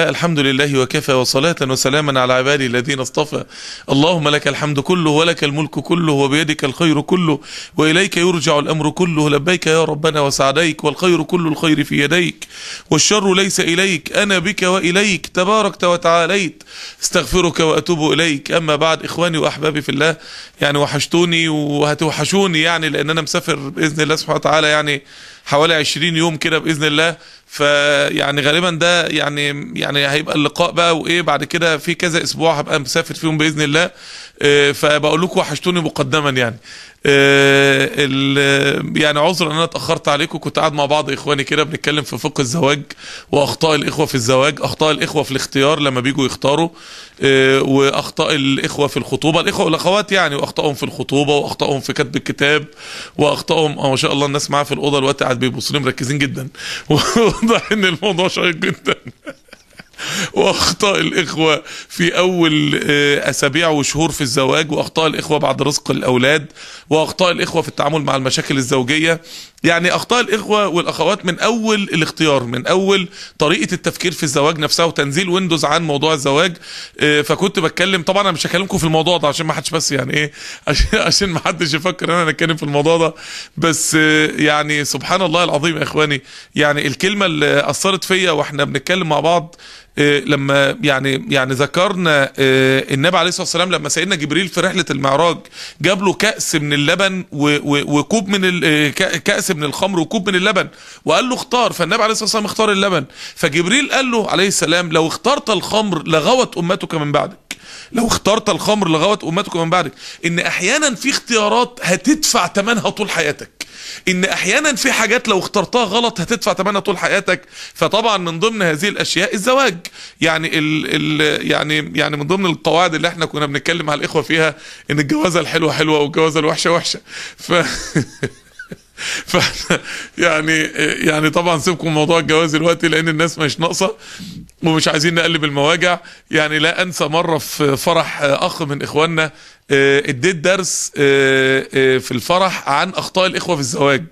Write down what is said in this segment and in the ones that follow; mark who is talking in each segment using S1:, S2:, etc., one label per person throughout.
S1: الحمد لله وكفى وصلاة وسلاما على عبادي الذين اصطفى اللهم لك الحمد كله ولك الملك كله وبيدك الخير كله وإليك يرجع الأمر كله لبيك يا ربنا وسعديك والخير كل الخير في يديك والشر ليس إليك أنا بك وإليك تباركت وتعاليت استغفرك وأتوب إليك أما بعد إخواني وأحبابي في الله يعني وحشتوني وهتوحشوني يعني لأن أنا مسافر بإذن الله سبحانه وتعالى يعني حوالي 20 يوم كده بإذن الله فيعني غالبا ده يعني يعني هيبقى اللقاء بقى وايه بعد كده في كذا اسبوع هبقى مسافر فيهم باذن الله آه، فبقول لكم وحشتوني مقدما يعني آه، يعني عذرا ان انا اتاخرت عليكم كنت قاعد مع بعض اخواني كده بنتكلم في فقه الزواج واخطاء الاخوه في الزواج اخطاء الاخوه في الاختيار لما بيجوا يختاروا آه، واخطاء الاخوه في الخطوبه الاخوه والاخوات يعني واخطائهم في الخطوبه واخطائهم في كتب الكتاب واخطائهم آه، ما شاء الله الناس معايا في الاوضه الوقت قاعد بيبصوا لي مركزين جدا واضح ان الموضوع شيق جدا واخطاء الاخوه في اول آه، اسابيع وشهور في الزواج واخطاء الاخوه بعد رزق الاولاد واخطاء الاخوه في التعامل مع المشاكل الزوجيه يعني اخطاء الاخوه والاخوات من اول الاختيار من اول طريقه التفكير في الزواج نفسها وتنزيل ويندوز عن موضوع الزواج آه، فكنت بتكلم طبعا انا مش هكلمكم في الموضوع ده عشان ما حدش بس يعني ايه عشان عشان ما حدش يفكر ان انا اتكلم في الموضوع ده بس آه، يعني سبحان الله العظيم يا اخواني يعني الكلمه اللي اثرت فيا واحنا بنتكلم مع بعض آه، لما يعني يعني ذكرنا النبي عليه الصلاه والسلام لما سيدنا جبريل في رحله المعراج جاب له كاس من اللبن وكوب من كاس كاس من الخمر وكوب من اللبن وقال له اختار فالنبي عليه الصلاه والسلام اختار اللبن فجبريل قال له عليه السلام لو اخترت الخمر لغوت امتك من بعدك لو اخترت الخمر لغوت امتك من بعدك ان احيانا في اختيارات هتدفع ثمنها طول حياتك ان احيانا في حاجات لو اخترتها غلط هتدفع ثمنها طول حياتك فطبعا من ضمن هذه الاشياء الزواج يعني الـ الـ يعني يعني من ضمن القواعد اللي احنا كنا بنتكلم مع الاخوه فيها ان الجوازه الحلوه حلوه والجوازه الوحشه وحشه ف ف يعني يعني طبعا سيبكم موضوع الجواز دلوقتي لان الناس مش ناقصه ومش عايزين نقلب المواجع يعني لا انسى مره في فرح اخ من اخواننا آه، اديت درس آه، آه، في الفرح عن اخطاء الاخوه في الزواج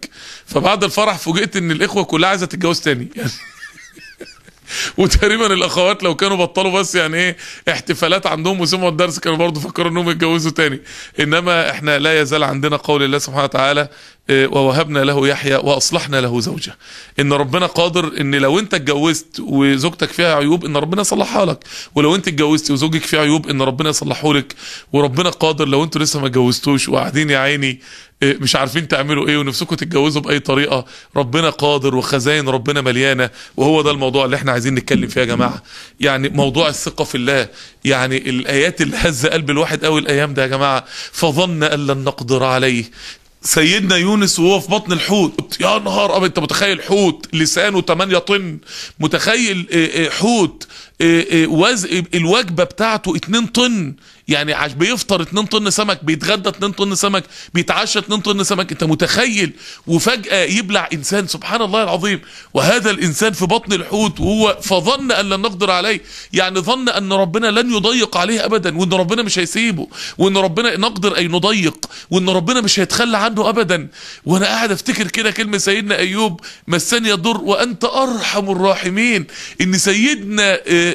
S1: فبعد الفرح فوجئت ان الاخوه كلها عايزه تتجوز تاني يعني وتقريبا الاخوات لو كانوا بطلوا بس يعني ايه احتفالات عندهم وسمعوا الدرس كانوا برضو فكروا انهم يتجوزوا تاني انما احنا لا يزال عندنا قول الله سبحانه وتعالى إيه، ووهبنا له يحيى واصلحنا له زوجه ان ربنا قادر ان لو انت اتجوزت وزوجتك فيها عيوب ان ربنا يصلحها لك ولو انت اتجوزتي وزوجك فيه عيوب ان ربنا يصلحه لك وربنا قادر لو انتوا لسه ما اتجوزتوش وقاعدين يا عيني إيه، مش عارفين تعملوا ايه ونفسكم تتجوزوا باي طريقه ربنا قادر وخزاين ربنا مليانه وهو ده الموضوع اللي احنا عايزين نتكلم فيه يا جماعه يعني موضوع الثقه في الله يعني الايات اللي هز قلب الواحد قوي الايام ده يا جماعه فظن ان لن نقدر عليه سيدنا يونس وهو في بطن الحوت يا نهار ابيض انت متخيل حوت لسانه 8 طن متخيل آه، آه، حوت إيه، إيه، وزن الوجبه بتاعته 2 طن يعني بيفطر 2 طن سمك بيتغدى 2 طن سمك بيتعشى 2 طن سمك انت متخيل وفجاه يبلع انسان سبحان الله العظيم وهذا الانسان في بطن الحوت وهو فظن ان لن نقدر عليه يعني ظن ان ربنا لن يضيق عليه ابدا وان ربنا مش هيسيبه وان ربنا نقدر اي نضيق وان ربنا مش هيتخلى عنه ابدا وانا قاعد افتكر كده كلمه سيدنا ايوب مسني الضر وانت ارحم الراحمين ان سيدنا آه،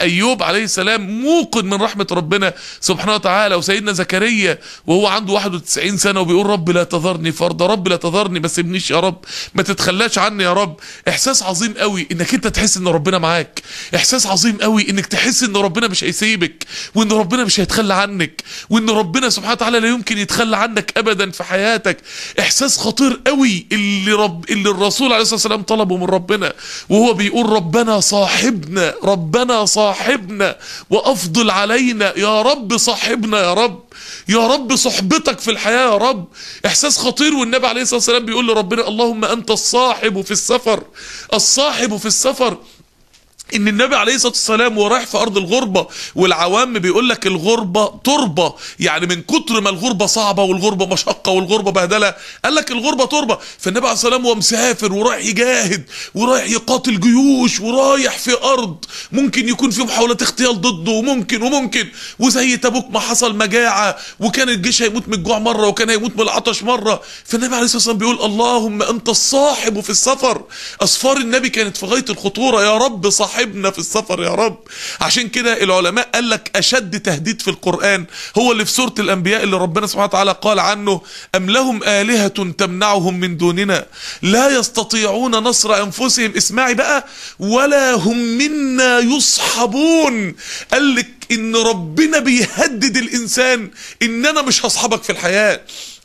S1: ايوب عليه السلام موقن من رحمه ربنا سبحانه وتعالى وسيدنا زكريا وهو عنده 91 سنه وبيقول رب لا تذرني فرد رب لا تذرني ما سيبنيش يا رب ما تتخلاش عني يا رب احساس عظيم قوي انك انت تحس ان ربنا معاك احساس عظيم قوي انك تحس ان ربنا مش هيسيبك وان ربنا مش هيتخلى عنك وان ربنا سبحانه وتعالى لا يمكن يتخلى عنك ابدا في حياتك احساس خطير قوي اللي رب اللي الرسول عليه الصلاه والسلام طلبه من ربنا وهو بيقول ربنا صاحبنا رب ربنا صاحبنا وافضل علينا يا رب صاحبنا يا رب يا رب صحبتك في الحياة يا رب احساس خطير والنبي عليه الصلاة والسلام بيقول لربنا اللهم انت الصاحب في السفر الصاحب في السفر ان النبي عليه الصلاه والسلام ورايح في ارض الغربه والعوام بيقول لك الغربه تربه يعني من كتر ما الغربه صعبه والغربه مشقه والغربه بهدله قال لك الغربه تربه فالنبي عليه الصلاه والسلام ومسافر مسافر ورايح يجاهد ورايح يقاتل جيوش ورايح في ارض ممكن يكون في محاولات اغتيال ضده وممكن وممكن وزي تبوك ما حصل مجاعه وكان الجيش هيموت من الجوع مره وكان هيموت من العطش مره فالنبي عليه الصلاه والسلام بيقول اللهم انت الصاحب في السفر اسفار النبي كانت في غايه الخطوره يا رب صاحب صاحبنا في السفر يا رب عشان كده العلماء قال لك أشد تهديد في القرآن هو اللي في سورة الأنبياء اللي ربنا سبحانه وتعالى قال عنه أم لهم آلهة تمنعهم من دوننا لا يستطيعون نصر أنفسهم اسمعي بقى ولا هم منا يصحبون قال لك ان ربنا بيهدد الانسان ان انا مش هصحبك في الحياه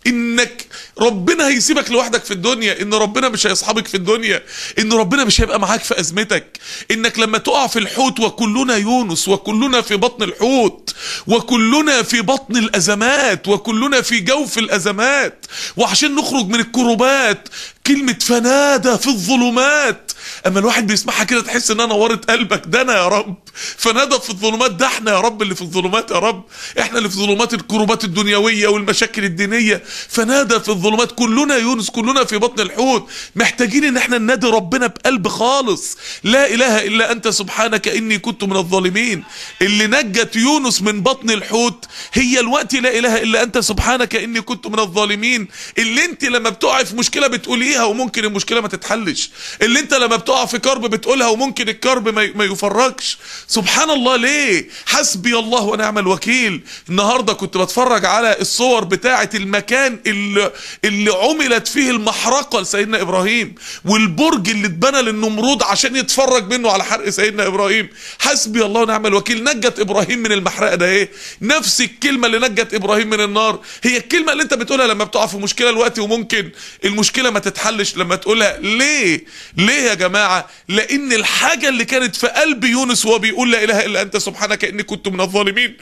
S1: انك ربنا هيسيبك لوحدك في الدنيا ان ربنا مش هيصحبك في الدنيا ان ربنا مش هيبقى معاك في ازمتك انك لما تقع في الحوت وكلنا يونس وكلنا في بطن الحوت وكلنا في بطن الازمات وكلنا في جوف الازمات وعشان نخرج من الكروبات كلمة فنادى في الظلمات اما الواحد بيسمعها كده تحس انها نورت قلبك ده انا يا رب فندى في الظلمات ده احنا يا رب اللي في الظلمات يا رب احنا اللي في ظلمات الكروبات الدنيويه والمشاكل الدينيه فنادى في الظلمات كلنا يونس كلنا في بطن الحوت محتاجين ان احنا ننادي ربنا بقلب خالص لا اله الا انت سبحانك اني كنت من الظالمين اللي نجت يونس من بطن الحوت هي الوقت لا اله الا انت سبحانك اني كنت من الظالمين اللي انت لما بتقع في مشكله بتقوليها وممكن المشكله ما تتحلش اللي انت لما بتقع في كرب بتقولها وممكن الكرب ما يفرجش سبحان الله ليه حسبي الله ونعم الوكيل النهارده كنت بتفرج على الصور بتاعه المكان اللي, اللي عملت فيه المحرقه لسيدنا ابراهيم والبرج اللي اتبنى للنمرود عشان يتفرج منه على حرق سيدنا ابراهيم حسبي الله ونعم الوكيل نجت ابراهيم من المحرقه ده ايه نفس الكلمه اللي نجت ابراهيم من النار هي الكلمه اللي انت بتقولها لما بتقع في مشكله دلوقتي وممكن المشكله ما تتحلش لما تقولها ليه ليه يا جماعه جماعة لان الحاجة اللي كانت في قلب يونس وهو بيقول لا اله الا انت سبحانك اني كنت من الظالمين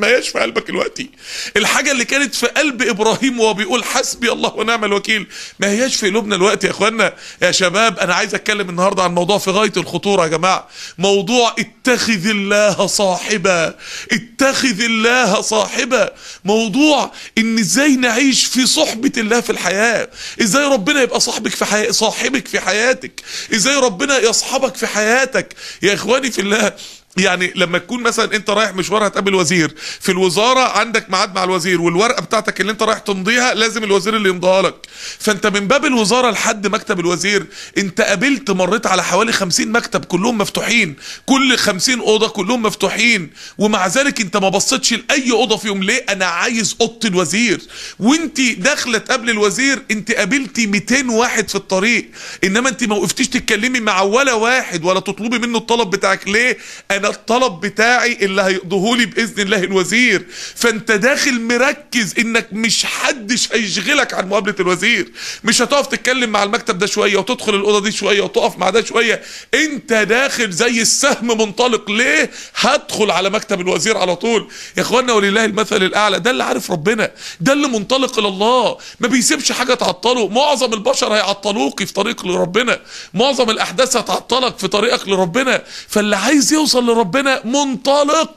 S1: ما هياش في قلبك دلوقتي الحاجة اللي كانت في قلب إبراهيم وهو بيقول حسبي الله ونعم الوكيل ما هياش في قلوبنا دلوقتي يا إخوانا يا شباب أنا عايز أتكلم النهاردة عن موضوع في غاية الخطورة يا جماعة موضوع اتخذ الله صاحبا اتخذ الله صاحبا موضوع إن إزاي نعيش في صحبة الله في الحياة إزاي ربنا يبقى صاحبك في حي... صاحبك في حياتك إزاي ربنا يصحبك في حياتك يا إخواني في الله يعني لما تكون مثلا انت رايح مشوار هتقابل وزير في الوزاره عندك ميعاد مع الوزير والورقه بتاعتك اللي انت رايح تمضيها لازم الوزير اللي يمضيها لك فانت من باب الوزاره لحد مكتب الوزير انت قابلت مريت على حوالي 50 مكتب كلهم مفتوحين كل 50 اوضه كلهم مفتوحين ومع ذلك انت ما بصيتش لاي اوضه فيهم ليه انا عايز اوضه الوزير وانت داخله تقابل الوزير انت قابلتي 200 واحد في الطريق انما انت ما وقفتيش تتكلمي مع ولا واحد ولا تطلبي منه الطلب بتاعك ليه انا الطلب بتاعي اللي لي باذن الله الوزير فانت داخل مركز انك مش حدش هيشغلك عن مقابله الوزير مش هتقف تتكلم مع المكتب ده شويه وتدخل الاوضه دي شويه وتقف مع ده شويه انت داخل زي السهم منطلق ليه هدخل على مكتب الوزير على طول يا اخوانا ولله المثل الاعلى ده اللي عارف ربنا ده اللي منطلق الى الله ما بيسيبش حاجه تعطله معظم البشر هيعطلوك في طريق لربنا معظم الاحداث هتعطلك في طريقك لربنا فاللي عايز يوصل اللي ربنا منطلق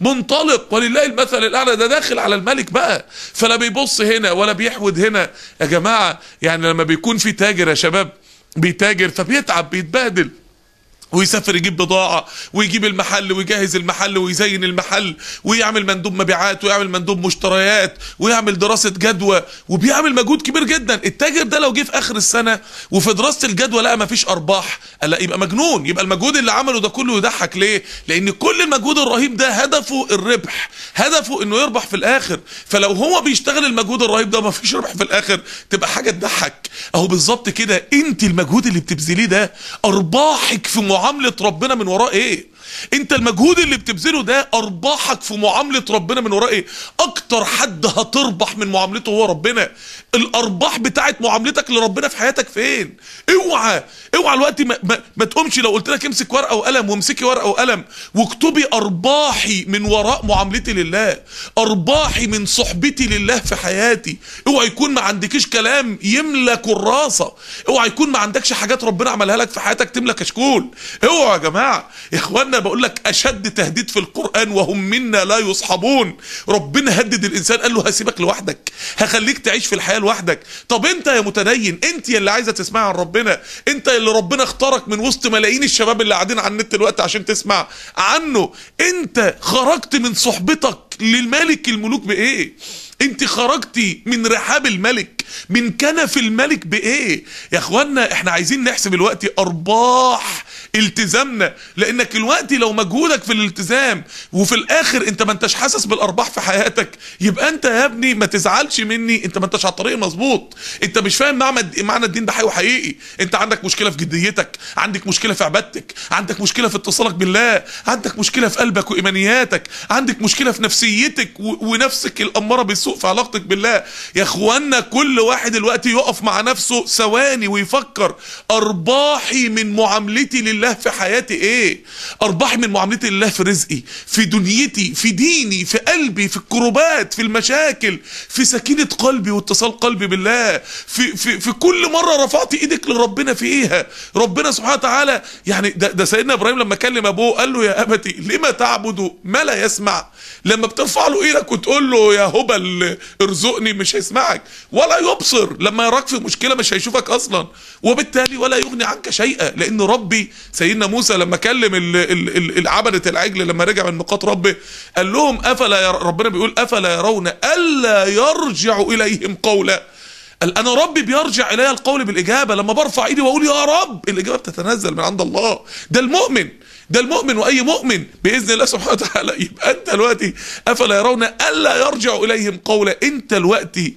S1: منطلق ولله المثل الاعلى ده داخل على الملك بقى فلا بيبص هنا ولا بيحود هنا يا جماعه يعني لما بيكون في تاجر يا شباب بيتاجر فبيتعب بيتبهدل ويسافر يجيب بضاعة ويجيب المحل ويجهز المحل ويزين المحل ويعمل مندوب مبيعات ويعمل مندوب مشتريات ويعمل دراسة جدوى وبيعمل مجهود كبير جدا التاجر ده لو جه في آخر السنة وفي دراسة الجدوى لقى مفيش أرباح لا يبقى مجنون يبقى المجهود اللي عمله ده كله يضحك ليه لأن كل المجهود الرهيب ده هدفه الربح هدفه إنه يربح في الآخر فلو هو بيشتغل المجهود الرهيب ده مفيش ربح في الآخر تبقى حاجة تضحك أهو بالظبط كده أنت المجهود اللي بتبذليه ده أرباحك في معامله ربنا من وراه ايه انت المجهود اللي بتبذله ده ارباحك في معامله ربنا من وراء ايه اكتر حد هتربح من معاملته هو ربنا الارباح بتاعت معاملتك لربنا في حياتك فين اوعى اوعى الوقت ما, ما, ما تقومش لو قلت لك امسك ورقه وقلم وامسكي ورقه وقلم واكتبي ارباحي من وراء معاملتي لله ارباحي من صحبتي لله في حياتي اوعى يكون ما عندكيش كلام يملى كراسه اوعى يكون ما عندكش حاجات ربنا عملها لك في حياتك تملى كشكول اوعى يا جماعه يا اخوانا بقول لك اشد تهديد في القران وهم منا لا يصحبون ربنا هدد الانسان قال له هسيبك لوحدك هخليك تعيش في الحياه لوحدك طب انت يا متدين انت يا اللي عايزه تسمع عن ربنا انت اللي ربنا اختارك من وسط ملايين الشباب اللي قاعدين على النت دلوقتي عشان تسمع عنه انت خرجت من صحبتك للملك الملوك بايه انت خرجتي من رحاب الملك من كنف الملك بايه يا اخوانا احنا عايزين نحسب الوقت ارباح التزامنا لانك الوقت لو مجهودك في الالتزام وفي الاخر انت ما انتش حاسس بالارباح في حياتك يبقى انت يا ابني ما تزعلش مني انت ما انتش على الطريق المظبوط انت مش فاهم معنى معنى الدين ده حقيقي وحقيقي انت عندك مشكله في جديتك عندك مشكله في عبادتك عندك مشكله في اتصالك بالله عندك مشكله في قلبك وايمانياتك عندك مشكله في نفسيتك ونفسك الاماره بالسوء في علاقتك بالله يا اخوانا كل واحد دلوقتي يقف مع نفسه ثواني ويفكر ارباحي من معاملتي لل الله في حياتي ايه ارباح من معامله الله في رزقي في دنيتي في ديني في قلبي في الكروبات في المشاكل في سكينه قلبي واتصال قلبي بالله في في في كل مره رفعت ايدك لربنا فيها ربنا سبحانه وتعالى يعني ده, ده سيدنا ابراهيم لما كلم ابوه قال له يا ابتي لما تعبد ما لا يسمع لما بترفع له ايدك وتقول له يا هبل ارزقني مش هيسمعك ولا يبصر لما يراك في مشكله مش هيشوفك اصلا وبالتالي ولا يغني عنك شيئا لان ربي سيدنا موسى لما كلم العبدة العجل لما رجع من نقاط ربه قال لهم أفلا ربنا بيقول أفلا يرون ألا يرجع إليهم قولا قال انا ربي بيرجع الي القول بالاجابه لما برفع ايدي واقول يا رب الاجابه بتتنزل من عند الله ده المؤمن ده المؤمن واي مؤمن باذن الله سبحانه وتعالى يبقى انت دلوقتي افلا يرون الا يرجع اليهم قولا انت دلوقتي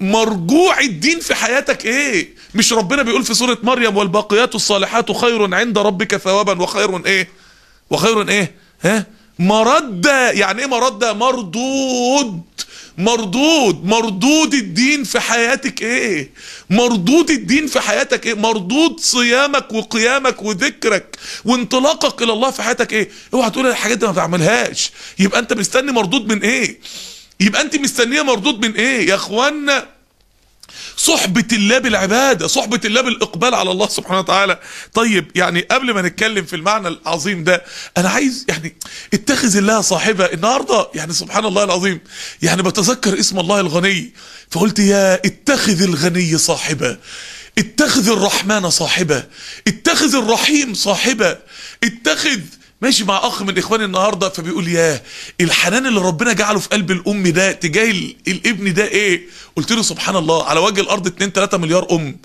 S1: مرجوع الدين في حياتك ايه مش ربنا بيقول في سوره مريم والباقيات الصالحات خير عند ربك ثوابا وخير ايه وخير ايه ها مرد يعني ايه مرد مردود مردود مردود الدين في حياتك ايه مردود الدين في حياتك ايه مردود صيامك وقيامك وذكرك وانطلاقك الى الله في حياتك ايه اوعى تقول الحاجات دي ما بعملهاش يبقى انت مستني مردود من ايه يبقى انت مستنيه مردود من ايه يا اخوانا صحبة الله بالعبادة صحبة الله بالإقبال على الله سبحانه وتعالى طيب يعني قبل ما نتكلم في المعنى العظيم ده أنا عايز يعني اتخذ الله صاحبة النهاردة يعني سبحان الله العظيم يعني بتذكر اسم الله الغني فقلت يا اتخذ الغني صاحبة اتخذ الرحمن صاحبة اتخذ الرحيم صاحبة اتخذ ماشي مع اخ من اخواني النهارده فبيقول ياه الحنان اللي ربنا جعله في قلب الام ده تجاه الابن ده ايه قلت له سبحان الله على وجه الارض 2 3 مليار ام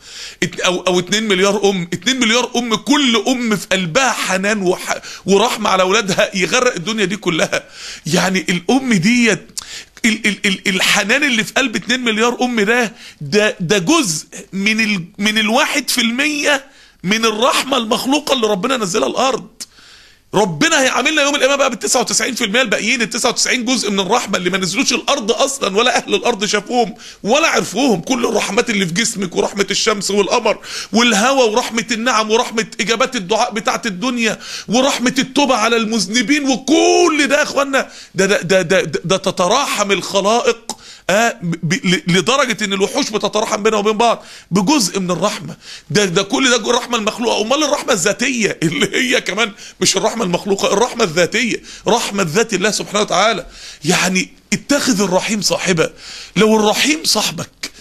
S1: او او 2 مليار ام 2 مليار ام كل ام في قلبها حنان وح... ورحمه على اولادها يغرق الدنيا دي كلها يعني الام ديت ال ال ال الحنان اللي في قلب 2 مليار ام ده ده ده جزء من ال من ال 1% من الرحمه المخلوقه اللي ربنا نزلها الارض ربنا هيعاملنا يوم القيامه بقى بال 99% الباقيين ال 99 جزء من الرحمه اللي ما نزلوش الارض اصلا ولا اهل الارض شافوهم ولا عرفوهم كل الرحمات اللي في جسمك ورحمه الشمس والقمر والهوى ورحمه النعم ورحمه اجابات الدعاء بتاعه الدنيا ورحمه التوبه على المذنبين وكل ده يا اخوانا ده ده ده, ده, ده, ده تتراحم الخلائق آه، لدرجه ان الوحوش بتتراحم بينها وبين بعض بجزء من الرحمه ده ده كل ده الرحمه المخلوقه امال الرحمه الذاتيه اللي هي كمان مش الرحمه المخلوقه الرحمه الذاتيه رحمه ذات الله سبحانه وتعالى يعني اتخذ الرحيم صاحبه لو الرحيم صاحبك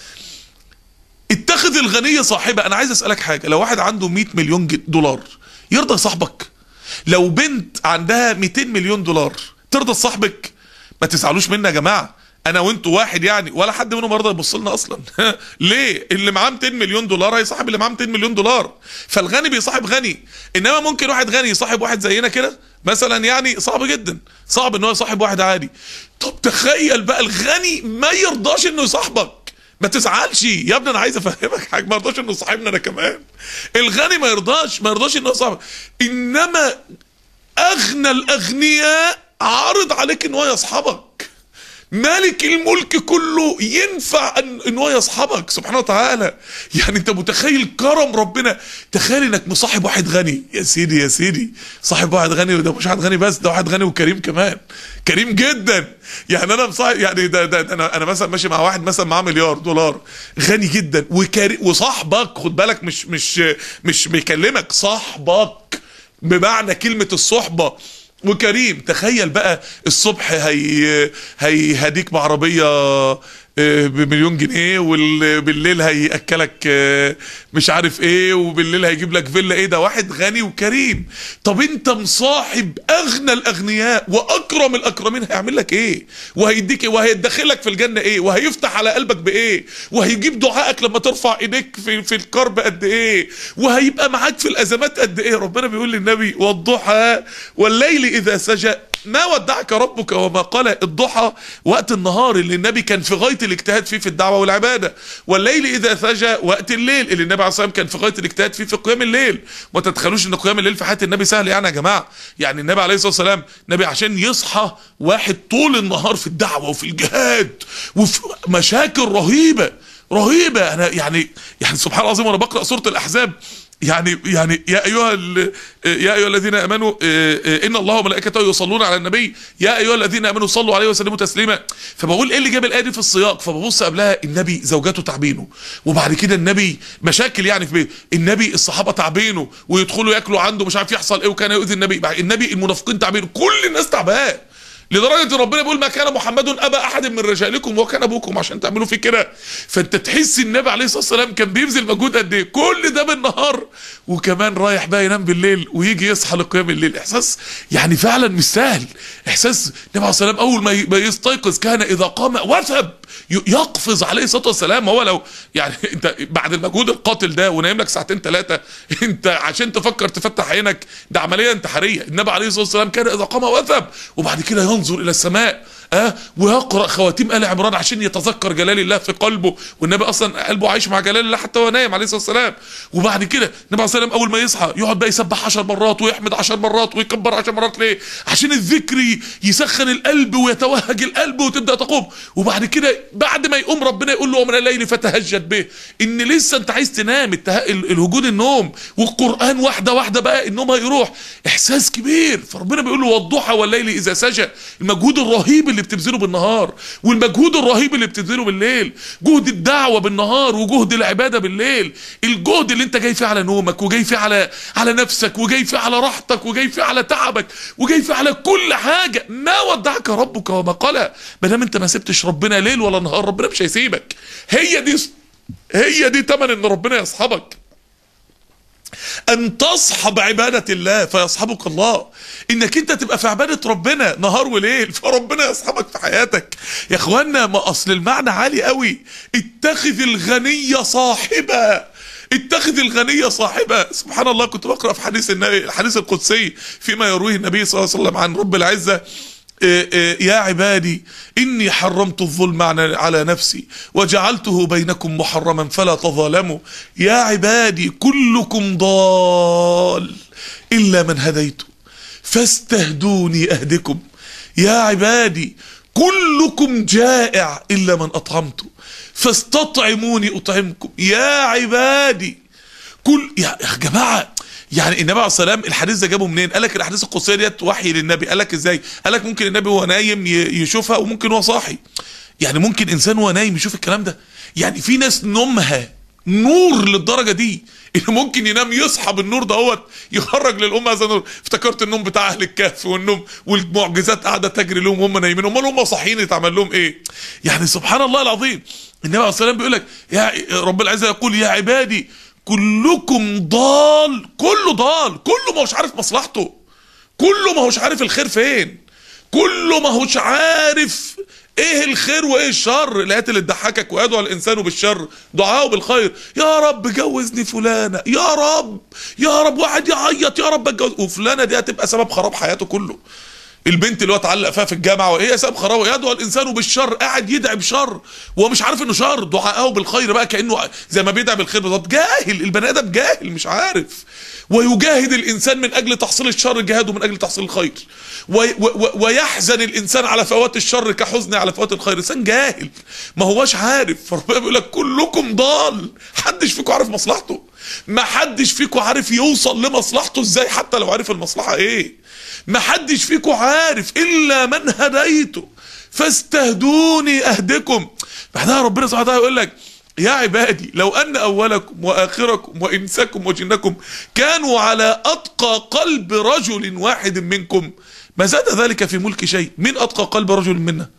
S1: اتخذ الغني صاحبه انا عايز اسالك حاجه لو واحد عنده 100 مليون دولار يرضى صاحبك لو بنت عندها 200 مليون دولار ترضى صاحبك ما تزعلوش مني يا جماعه انا وانتوا واحد يعني ولا حد منهم رضى يبص لنا اصلا ليه اللي معاه 200 مليون دولار هيصاحب اللي معاه 200 مليون دولار فالغني بيصاحب غني انما ممكن واحد غني يصاحب واحد زينا كده مثلا يعني صعب جدا صعب ان هو يصاحب واحد عادي طب تخيل بقى الغني ما يرضاش انه يصاحبك ما تزعلش يا ابني انا عايز افهمك حاجه ما يرضاش انه صاحبنا انا كمان الغني ما يرضاش ما يرضاش انه صاحبك انما اغنى الاغنياء عارض عليك ان هو يصحبك مالك الملك كله ينفع ان, إن هو يصحبك سبحانه وتعالى يعني انت متخيل كرم ربنا تخيل انك مصاحب واحد غني يا سيدي يا سيدي صاحب واحد غني وده مش واحد غني بس ده واحد غني وكريم كمان كريم جدا يعني انا مصاحب يعني ده, ده, ده انا انا مثلا ماشي مع واحد مثلا معاه مليار دولار غني جدا وصاحبك خد بالك مش مش مش بيكلمك صاحبك بمعنى كلمه الصحبه وكريم تخيل بقى الصبح هي هيهديك بعربيه آه، بمليون جنيه وبالليل هياكلك آه، مش عارف ايه وبالليل هيجيب لك فيلا ايه ده واحد غني وكريم طب انت مصاحب اغنى الاغنياء واكرم الاكرمين هيعمل لك ايه وهيديك ايه وهيدخلك في الجنه ايه وهيفتح على قلبك بايه وهيجيب دعائك لما ترفع ايديك في في الكرب قد ايه وهيبقى معاك في الازمات قد ايه ربنا بيقول للنبي والضحى والليل اذا سجى ما ودعك ربك وما قال الضحى وقت النهار اللي النبي كان في غايه الاجتهاد فيه في الدعوه والعباده والليل اذا سجى وقت الليل اللي النبي عليه الصلاه والسلام كان في غايه الاجتهاد فيه في قيام الليل ما تتخيلوش ان قيام الليل في حياه النبي سهل يعني يا جماعه يعني النبي عليه الصلاه والسلام نبي عشان يصحى واحد طول النهار في الدعوه وفي الجهاد وفي مشاكل رهيبه رهيبه انا يعني يعني سبحان الله العظيم وانا بقرا سوره الاحزاب يعني يعني يا ايها يا ايها الذين امنوا آه, آه, ان الله وملائكته يصلون على النبي يا ايها الذين امنوا صلوا عليه وسلموا تسليما فبقول ايه اللي جاب الايه دي في السياق فببص قبلها النبي زوجته تعبينه وبعد كده النبي مشاكل يعني في بيه النبي الصحابه تعبينه ويدخلوا ياكلوا عنده مش عارف يحصل ايه وكان يؤذي النبي النبي المنافقين تعبينه كل الناس تعبانه لدرجه ربنا بيقول ما كان محمد ابا احد من رجالكم وكان ابوكم عشان تعملوا فيه كده فانت تحس النبي عليه الصلاه والسلام كان بيبذل مجهود قد ايه كل ده بالنهار وكمان رايح بقى ينام بالليل ويجي يصحى لقيام الليل احساس يعني فعلا مش سهل احساس النبي عليه الصلاه والسلام اول ما يستيقظ كان اذا قام وثب يقفز عليه الصلاه والسلام هو لو يعني انت بعد المجهود القاتل ده ونايم لك ساعتين ثلاثه انت عشان تفكر تفتح عينك ده عمليه انتحاريه النبي عليه الصلاه والسلام كان اذا قام وثب وبعد كده ينظر الى السماء اه ويقرا خواتيم ال عمران عشان يتذكر جلال الله في قلبه والنبي اصلا قلبه عايش مع جلال الله حتى وهو نايم عليه الصلاه والسلام وبعد كده النبي عليه الصلاه والسلام اول ما يصحى يقعد بقى يسبح 10 مرات ويحمد 10 مرات ويكبر 10 مرات ليه؟ عشان الذكر يسخن القلب ويتوهج القلب وتبدا تقوم وبعد كده بعد ما يقوم ربنا يقول له ومن الليل فتهجد به ان لسه انت عايز تنام الهجود النوم والقران واحده واحده بقى النوم هيروح احساس كبير فربنا بيقول له والضحى والليل اذا سجى المجهود الرهيب اللي اللي بتبذله بالنهار والمجهود الرهيب اللي بتبذله بالليل جهد الدعوه بالنهار وجهد العباده بالليل الجهد اللي انت جاي فيه على نومك وجاي فيه على على نفسك وجاي فيه على راحتك وجاي فيه على تعبك وجاي فيه على كل حاجه ما ودعك ربك وما قلى ما دام انت ما سبتش ربنا ليل ولا نهار ربنا مش هيسيبك هي دي هي دي تمن ان ربنا يصحبك ان تصحب عبادة الله فيصحبك الله انك انت تبقى في عبادة ربنا نهار وليل فربنا يصحبك في حياتك يا اخوانا ما اصل المعنى عالي قوي اتخذ الغنية صاحبة اتخذ الغنية صاحبة سبحان الله كنت بقرأ في حديث النبي الحديث القدسي فيما يرويه النبي صلى الله عليه وسلم عن رب العزة إيه، إيه، يا عبادي إني حرمت الظلم على نفسي وجعلته بينكم محرما فلا تظالموا يا عبادي كلكم ضال إلا من هديته فاستهدوني أهدكم يا عبادي كلكم جائع إلا من أطعمته فاستطعموني أطعمكم يا عبادي كل يا جماعة يعني النبي عليه الصلاه والسلام الحديث ده جابه منين قال لك الاحاديث القدسيه ديت وحي للنبي قال لك ازاي قال لك ممكن النبي وهو نايم يشوفها وممكن وهو صاحي يعني ممكن انسان وهو نايم يشوف الكلام ده يعني في ناس نومها نور للدرجه دي انه ممكن ينام يصحى بالنور دهوت يخرج للامه هذا النور افتكرت النوم بتاع اهل الكهف والنوم والمعجزات قاعده تجري لهم وهم نايمين امال هم صاحيين يتعمل لهم ايه يعني سبحان الله العظيم النبي عليه الصلاه والسلام بيقول لك يا رب العزه يقول يا عبادي كلكم ضال كله ضال كله ما هوش عارف مصلحته كله ما هوش عارف الخير فين كله ما هوش عارف ايه الخير وايه الشر الايات اللي تضحكك ويدعو الانسان بالشر دعاءه بالخير يا رب جوزني فلانه يا رب يا رب واحد يعيط يا رب اتجوز وفلانه دي هتبقى سبب خراب حياته كله البنت اللي هو اتعلق فيها في الجامعه وهي ساب خراوه يدعو الانسان بالشر قاعد يدعي بشر وهو مش عارف انه شر دعائه بالخير بقى كانه زي ما بيدعي بالخير بالظبط جاهل البني ادم جاهل مش عارف ويجاهد الانسان من اجل تحصيل الشر جهاده من اجل تحصيل الخير وي و ويحزن الانسان على فوات الشر كحزن على فوات الخير انسان جاهل ما هواش عارف فربنا بيقول لك كلكم ضال حدش فيكم عارف مصلحته ما حدش فيكم عارف يوصل لمصلحته ازاي حتى لو عارف المصلحه ايه محدش فيكم عارف الا من هديته فاستهدوني اهدكم بعدها ربنا سبحانه وتعالى يقول لك يا عبادي لو ان اولكم واخركم وانسكم وجنكم كانوا على اتقى قلب رجل واحد منكم ما زاد ذلك في ملك شيء مين اتقى قلب رجل منا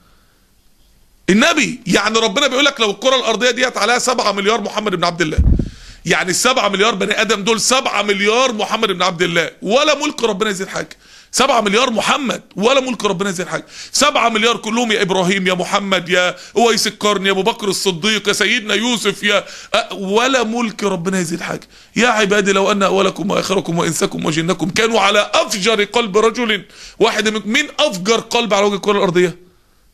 S1: النبي يعني ربنا بيقول لك لو الكره الارضيه ديت عليها 7 مليار محمد بن عبد الله يعني السبعة مليار بني ادم دول سبعة مليار محمد بن عبد الله ولا ملك ربنا يزيد حاجه سبعة مليار محمد ولا ملك ربنا زي الحاج سبعة مليار كلهم يا إبراهيم يا محمد يا أويس القرن يا أبو بكر الصديق يا سيدنا يوسف يا ولا ملك ربنا زي الحاج يا عبادي لو أن أولكم وآخركم وإنسكم وجنكم كانوا على أفجر قلب رجل واحد منكم مين أفجر قلب على وجه الكرة الأرضية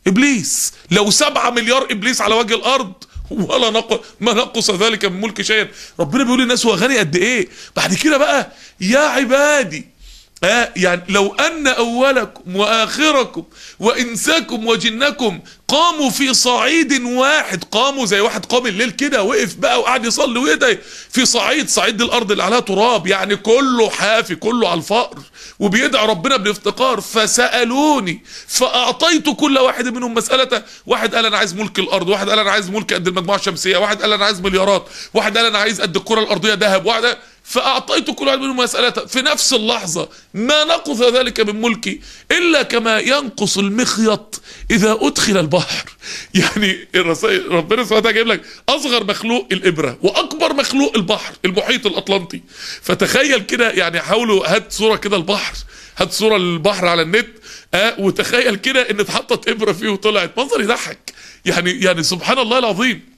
S1: إبليس لو سبعة مليار إبليس على وجه الأرض ولا نقص ما نقص ذلك من ملك شيئا ربنا بيقول للناس هو غني قد ايه بعد كده بقى يا عبادي آه يعني لو أن أولكم وآخركم وإنساكم وجنكم قاموا في صعيد واحد قاموا زي واحد قام الليل كده وقف بقى وقعد يصلي ويدعي في صعيد صعيد الأرض اللي عليها تراب يعني كله حافي كله على الفقر وبيدعي ربنا بالافتقار فسألوني فأعطيت كل واحد منهم مسألته واحد قال أنا عايز ملك الأرض واحد قال أنا عايز ملك قد المجموعة الشمسية واحد قال أنا عايز مليارات واحد قال أنا عايز قد الكرة الأرضية ذهب واحد فأعطيت كل واحد منهم مسألته في نفس اللحظة ما نقص ذلك من ملكي إلا كما ينقص المخيط إذا أدخل البحر يعني الرسائل ربنا سبحانه وتعالى جايب لك أصغر مخلوق الإبرة وأكبر مخلوق البحر المحيط الأطلنطي فتخيل كده يعني حاولوا هات صورة كده البحر هات صورة للبحر على النت آه وتخيل كده إن اتحطت إبرة فيه وطلعت منظر يضحك يعني يعني سبحان الله العظيم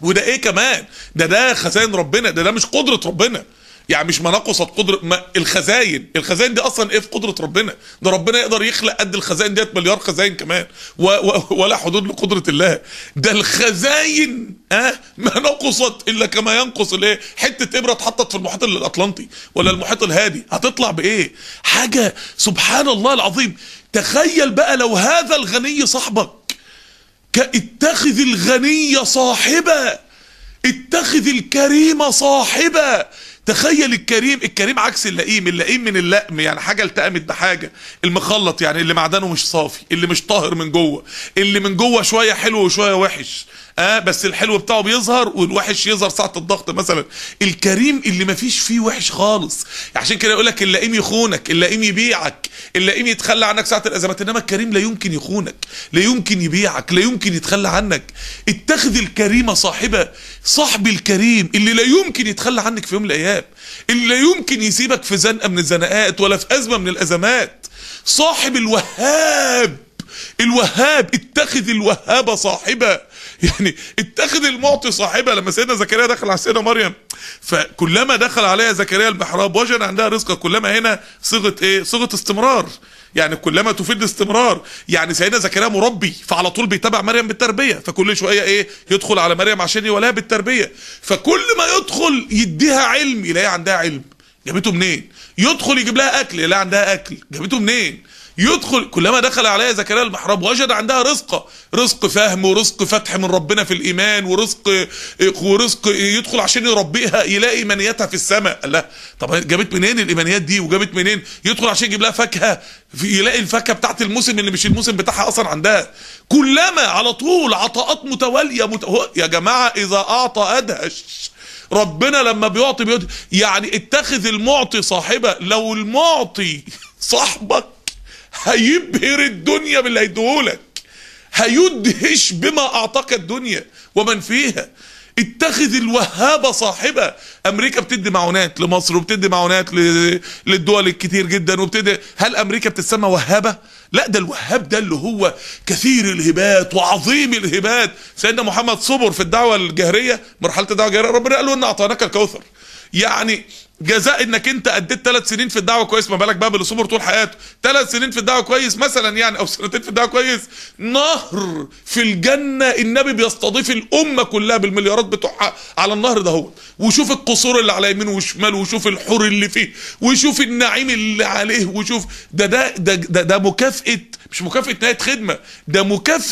S1: وده ايه كمان ده ده خزائن ربنا ده ده مش قدره ربنا يعني مش ما نقصت قدرة ما الخزاين الخزاين دي اصلا ايه في قدرة ربنا ده ربنا يقدر يخلق قد الخزاين ديت مليار خزاين كمان و و ولا حدود لقدرة الله ده الخزاين اه ما نقصت الا كما ينقص الايه حتة ابرة اتحطت في المحيط الاطلنطي ولا المحيط الهادي هتطلع بايه حاجة سبحان الله العظيم تخيل بقى لو هذا الغني صاحبك كاتخذ الغني صاحبا اتخذ الكريم صاحبا تخيل الكريم الكريم عكس اللئيم اللئيم من اللئم يعني حاجه التقمت بحاجه المخلط يعني اللي معدنه مش صافي اللي مش طاهر من جوه اللي من جوه شويه حلو وشويه وحش اه بس الحلو بتاعه بيظهر والوحش يظهر ساعه الضغط مثلا الكريم اللي ما فيش فيه وحش خالص عشان كده يقول لك اللئيم يخونك اللئيم يبيعك اللئيم يتخلى عنك ساعه الازمات انما الكريم لا يمكن يخونك لا يمكن يبيعك لا يمكن يتخلى عنك اتخذ الكريمه صاحبه صاحب الكريم اللي لا يمكن يتخلى عنك في يوم من الايام اللي لا يمكن يسيبك في زنقه من الزنقات ولا في ازمه من الازمات صاحب الوهاب الوهاب اتخذ الوهاب صاحبه يعني اتخذ المعطي صاحبه لما سيدنا زكريا دخل على سيدنا مريم فكلما دخل عليها زكريا المحراب وجد عندها رزقا كلما هنا صيغه ايه صيغه استمرار يعني كلما تفيد استمرار يعني سيدنا زكريا مربي فعلى طول بيتابع مريم بالتربيه فكل شويه ايه يدخل على مريم عشان يولاها بالتربيه فكل ما يدخل يديها علم يلاقي عندها علم جابته منين يدخل يجيب لها اكل يلاقي عندها اكل جابته منين يدخل كلما دخل عليها زكريا المحراب وجد عندها رزقه رزق فهم ورزق فتح من ربنا في الايمان ورزق ورزق يدخل عشان يربيها يلاقي منيتها في السماء لا طب جابت منين الايمانيات دي وجابت منين يدخل عشان يجيب لها فاكهه يلاقي الفاكهه بتاعت الموسم اللي مش الموسم بتاعها اصلا عندها كلما على طول عطاءات متواليه مت... يا جماعه اذا اعطى ادهش ربنا لما بيعطي بيدهش يعني اتخذ المعطي صاحبه لو المعطي صاحبك هيبهر الدنيا باللي هيديهولك هيدهش بما اعطاك الدنيا ومن فيها اتخذ الوهابه صاحبه امريكا بتدي معونات لمصر وبتدي معونات للدول الكتير جدا وبتدي هل امريكا بتتسمى وهابه لا ده الوهاب ده اللي هو كثير الهبات وعظيم الهبات سيدنا محمد صبر في الدعوه الجهريه مرحله الدعوه الجهريه ربنا قال له ان اعطاناك الكوثر يعني جزاء انك انت اديت ثلاث سنين في الدعوه كويس ما بالك بقى باللي صبر طول حياته ثلاث سنين في الدعوه كويس مثلا يعني او سنتين في الدعوه كويس نهر في الجنه النبي بيستضيف الامه كلها بالمليارات بتوعها على النهر ده هو وشوف القصور اللي على يمينه وشماله وشوف الحور اللي فيه وشوف النعيم اللي عليه وشوف ده ده ده ده, ده مكافاه مش مكافاه نهايه خدمه ده مكافاه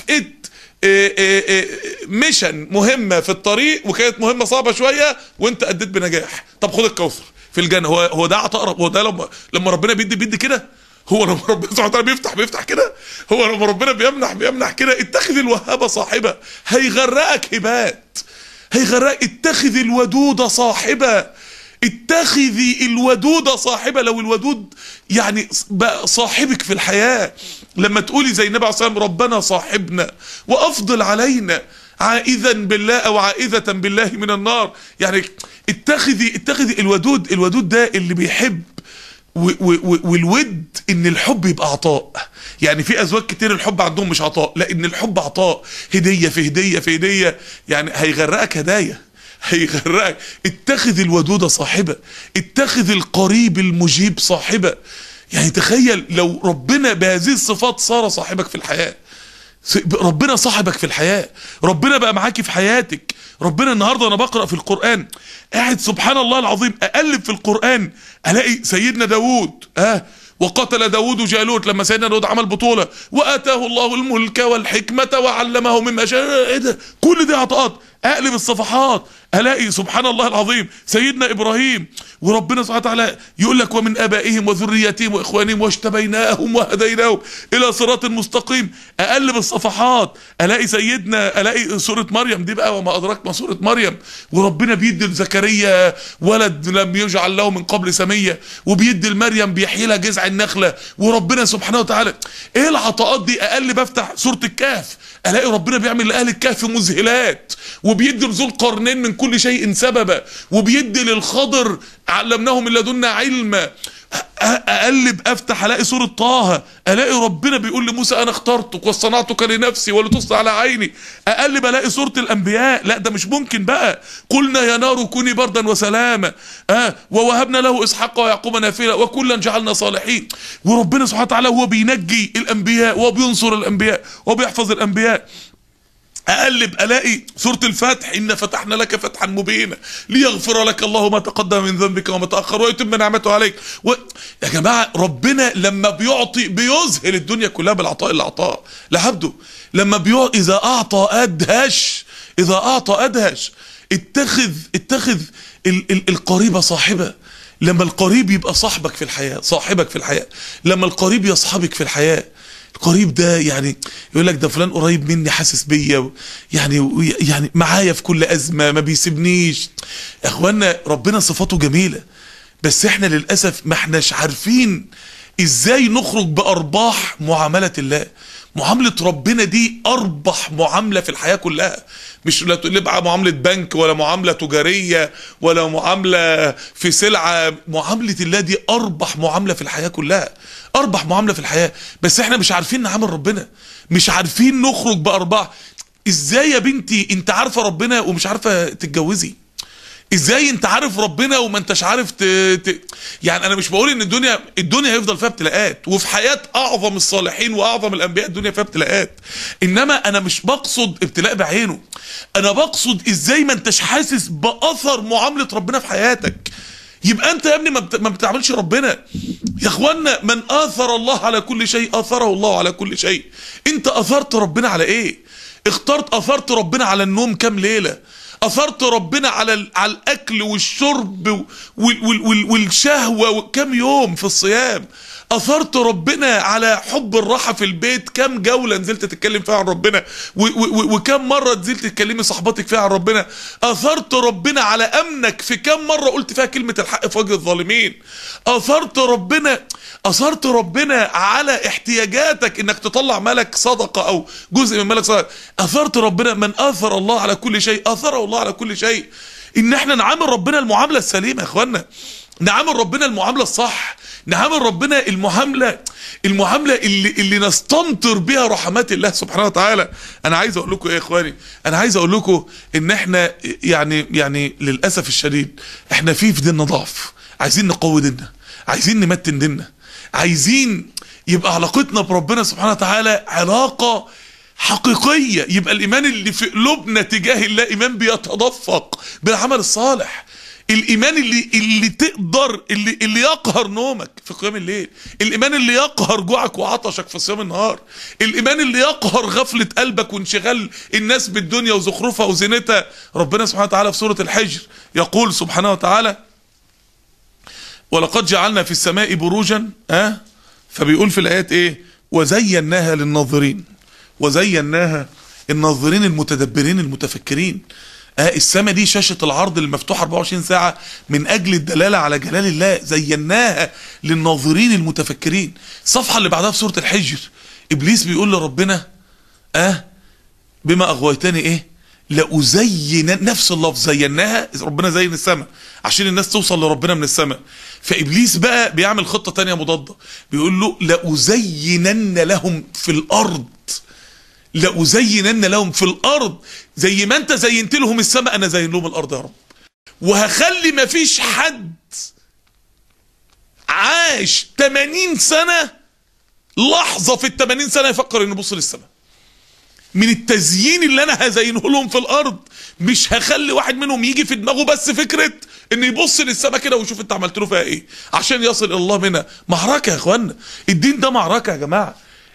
S1: ميشن آه، آه، آه، مهمه في الطريق وكانت مهمه صعبه شويه وانت اديت بنجاح طب خد الكوثر في الجنه هو هو ده عطاء هو ده لما لما ربنا بيدي بيدي كده هو لما ربنا سبحانه وتعالى بيفتح بيفتح كده هو لما ربنا بيمنح بيمنح كده اتخذ الوهابه صاحبه هيغرقك هبات هيغرقك اتخذ الودود صاحبه اتخذي الودود صاحبة لو الودود يعني بقى صاحبك في الحياة لما تقولي زي النبي عليه الصلاة والسلام ربنا صاحبنا وأفضل علينا عائذا بالله أو عائذة بالله من النار يعني اتخذي اتخذي الودود الودود ده اللي بيحب والود ان الحب يبقى عطاء يعني في ازواج كتير الحب عندهم مش عطاء لا ان الحب عطاء هديه في هديه في هديه يعني هيغرقك هدايا هيغرقك اتخذ الودوده صاحبه اتخذ القريب المجيب صاحبه يعني تخيل لو ربنا بهذه الصفات صار صاحبك في الحياه ربنا صاحبك في الحياة ربنا بقى معاكي في حياتك ربنا النهارده انا بقرا في القران قاعد سبحان الله العظيم اقلب في القران الاقي سيدنا داوود اه وقتل داوود جالوت لما سيدنا داوود عمل بطوله واتاه الله الملك والحكمه وعلمه مما شاء ايه ده كل دي عطاءات اقلب الصفحات الاقي سبحان الله العظيم سيدنا ابراهيم وربنا سبحانه وتعالى يقول لك ومن ابائهم وذريتهم واخوانهم واجتبيناهم وهديناهم الى صراط مستقيم اقلب الصفحات الاقي سيدنا الاقي سوره مريم دي بقى وما ادراك ما سوره مريم وربنا بيدي لزكريا ولد لم يجعل له من قبل سميه وبيدي لمريم بيحيي لها جذع النخله وربنا سبحانه وتعالى ايه العطاءات دي اقلب افتح سوره الكهف الاقي ربنا بيعمل لاهل الكهف مذهلات وبيدي لذو القرنين من كل شيء سببا وبيدي للخضر علمناهم من لدنا علما اقلب افتح الاقي سوره طه الاقي ربنا بيقول لموسى انا اخترتك وصنعتك لنفسي ولتصنع على عيني اقلب الاقي سوره الانبياء لا ده مش ممكن بقى قلنا يا نار كوني بردا وسلاما اه ووهبنا له اسحاق ويعقوب نافله وكلا جعلنا صالحين وربنا سبحانه وتعالى هو بينجي الانبياء وبينصر الانبياء وبيحفظ الانبياء اقلب الاقي سوره الفتح ان فتحنا لك فتحا مبينا ليغفر لك الله ما تقدم من ذنبك وما تاخر ويتم نعمته عليك و... يا جماعه ربنا لما بيعطي بيذهل الدنيا كلها بالعطاء اللي اعطاه لعبده لما بيع... اذا اعطى ادهش اذا اعطى ادهش اتخذ اتخذ ال... ال... القريبه صاحبه لما القريب يبقى صاحبك في الحياه صاحبك في الحياه لما القريب يصحبك في الحياه قريب ده يعني يقول لك ده فلان قريب مني حاسس بيا يعني يعني معايا في كل ازمه ما بيسيبنيش اخوانا ربنا صفاته جميله بس احنا للاسف ما احناش عارفين ازاي نخرج بارباح معامله الله معامله ربنا دي اربح معامله في الحياه كلها مش لا تقلبها معامله بنك ولا معامله تجاريه ولا معامله في سلعه معامله الله دي اربح معامله في الحياه كلها اربح معامله في الحياه بس احنا مش عارفين نعامل ربنا مش عارفين نخرج بارباح ازاي يا بنتي انت عارفه ربنا ومش عارفه تتجوزي ازاي انت عارف ربنا وما انتش عارف ت... ت... يعني انا مش بقول ان الدنيا الدنيا هيفضل فيها ابتلاءات وفي حياه اعظم الصالحين واعظم الانبياء الدنيا فيها ابتلاءات انما انا مش بقصد ابتلاء بعينه انا بقصد ازاي ما انتش حاسس باثر معامله ربنا في حياتك يبقى انت يا ابني ما بتعملش ربنا يا اخوانا من اثر الله على كل شيء اثره الله على كل شيء انت اثرت ربنا على ايه اخترت اثرت ربنا على النوم كام ليله اثرت ربنا على على الاكل والشرب والشهوه كام يوم في الصيام اثرت ربنا على حب الراحه في البيت كام جوله نزلت تتكلم فيها عن ربنا وكم مره نزلت تكلمي صحباتك فيها عن ربنا اثرت ربنا على امنك في كام مره قلت فيها كلمه الحق في وجه الظالمين اثرت ربنا اثرت ربنا على احتياجاتك انك تطلع مالك صدقه او جزء من مالك صدقه اثرت ربنا من اثر الله على كل شيء اثره الله على كل شيء ان احنا نعامل ربنا المعامله السليمه يا اخوانا نعامل ربنا المعامله الصح نعامل ربنا المعامله المعامله اللي اللي نستمطر بها رحمات الله سبحانه وتعالى انا عايز اقول لكم ايه يا اخواني انا عايز اقول لكم ان احنا يعني يعني للاسف الشديد احنا في في ديننا ضعف عايزين نقوي ديننا عايزين نمتن ديننا عايزين يبقى علاقتنا بربنا سبحانه وتعالى علاقه حقيقية يبقى الإيمان اللي في قلوبنا تجاه الله إيمان بيتدفق بالعمل الصالح الايمان اللي اللي تقدر اللي اللي يقهر نومك في قيام الليل الايمان اللي يقهر جوعك وعطشك في صيام النهار الايمان اللي يقهر غفله قلبك وانشغال الناس بالدنيا وزخرفها وزينتها ربنا سبحانه وتعالى في سوره الحجر يقول سبحانه وتعالى ولقد جعلنا في السماء بروجا ها فبيقول في الايات ايه وزيناها للناظرين وزيناها الناظرين المتدبرين المتفكرين آه السماء دي شاشة العرض المفتوحة 24 ساعة من أجل الدلالة على جلال الله زيناها للناظرين المتفكرين الصفحة اللي بعدها في سورة الحجر إبليس بيقول لربنا آه بما أغويتني إيه لأزين نفس اللفظ زيناها ربنا زين السماء عشان الناس توصل لربنا من السماء فإبليس بقى بيعمل خطة تانية مضادة بيقول له لأزينن لهم في الأرض لأزينن لهم في الأرض زي ما أنت زينت لهم السماء أنا زين لهم الأرض يا رب وهخلي ما فيش حد عاش 80 سنة لحظة في ال 80 سنة يفكر إنه يبص للسماء من التزيين اللي أنا هزينه لهم في الأرض مش هخلي واحد منهم يجي في دماغه بس فكرة إنه يبص للسماء كده ويشوف أنت عملت له فيها إيه عشان يصل إلى الله منها معركة يا إخوانا الدين ده معركة يا جماعة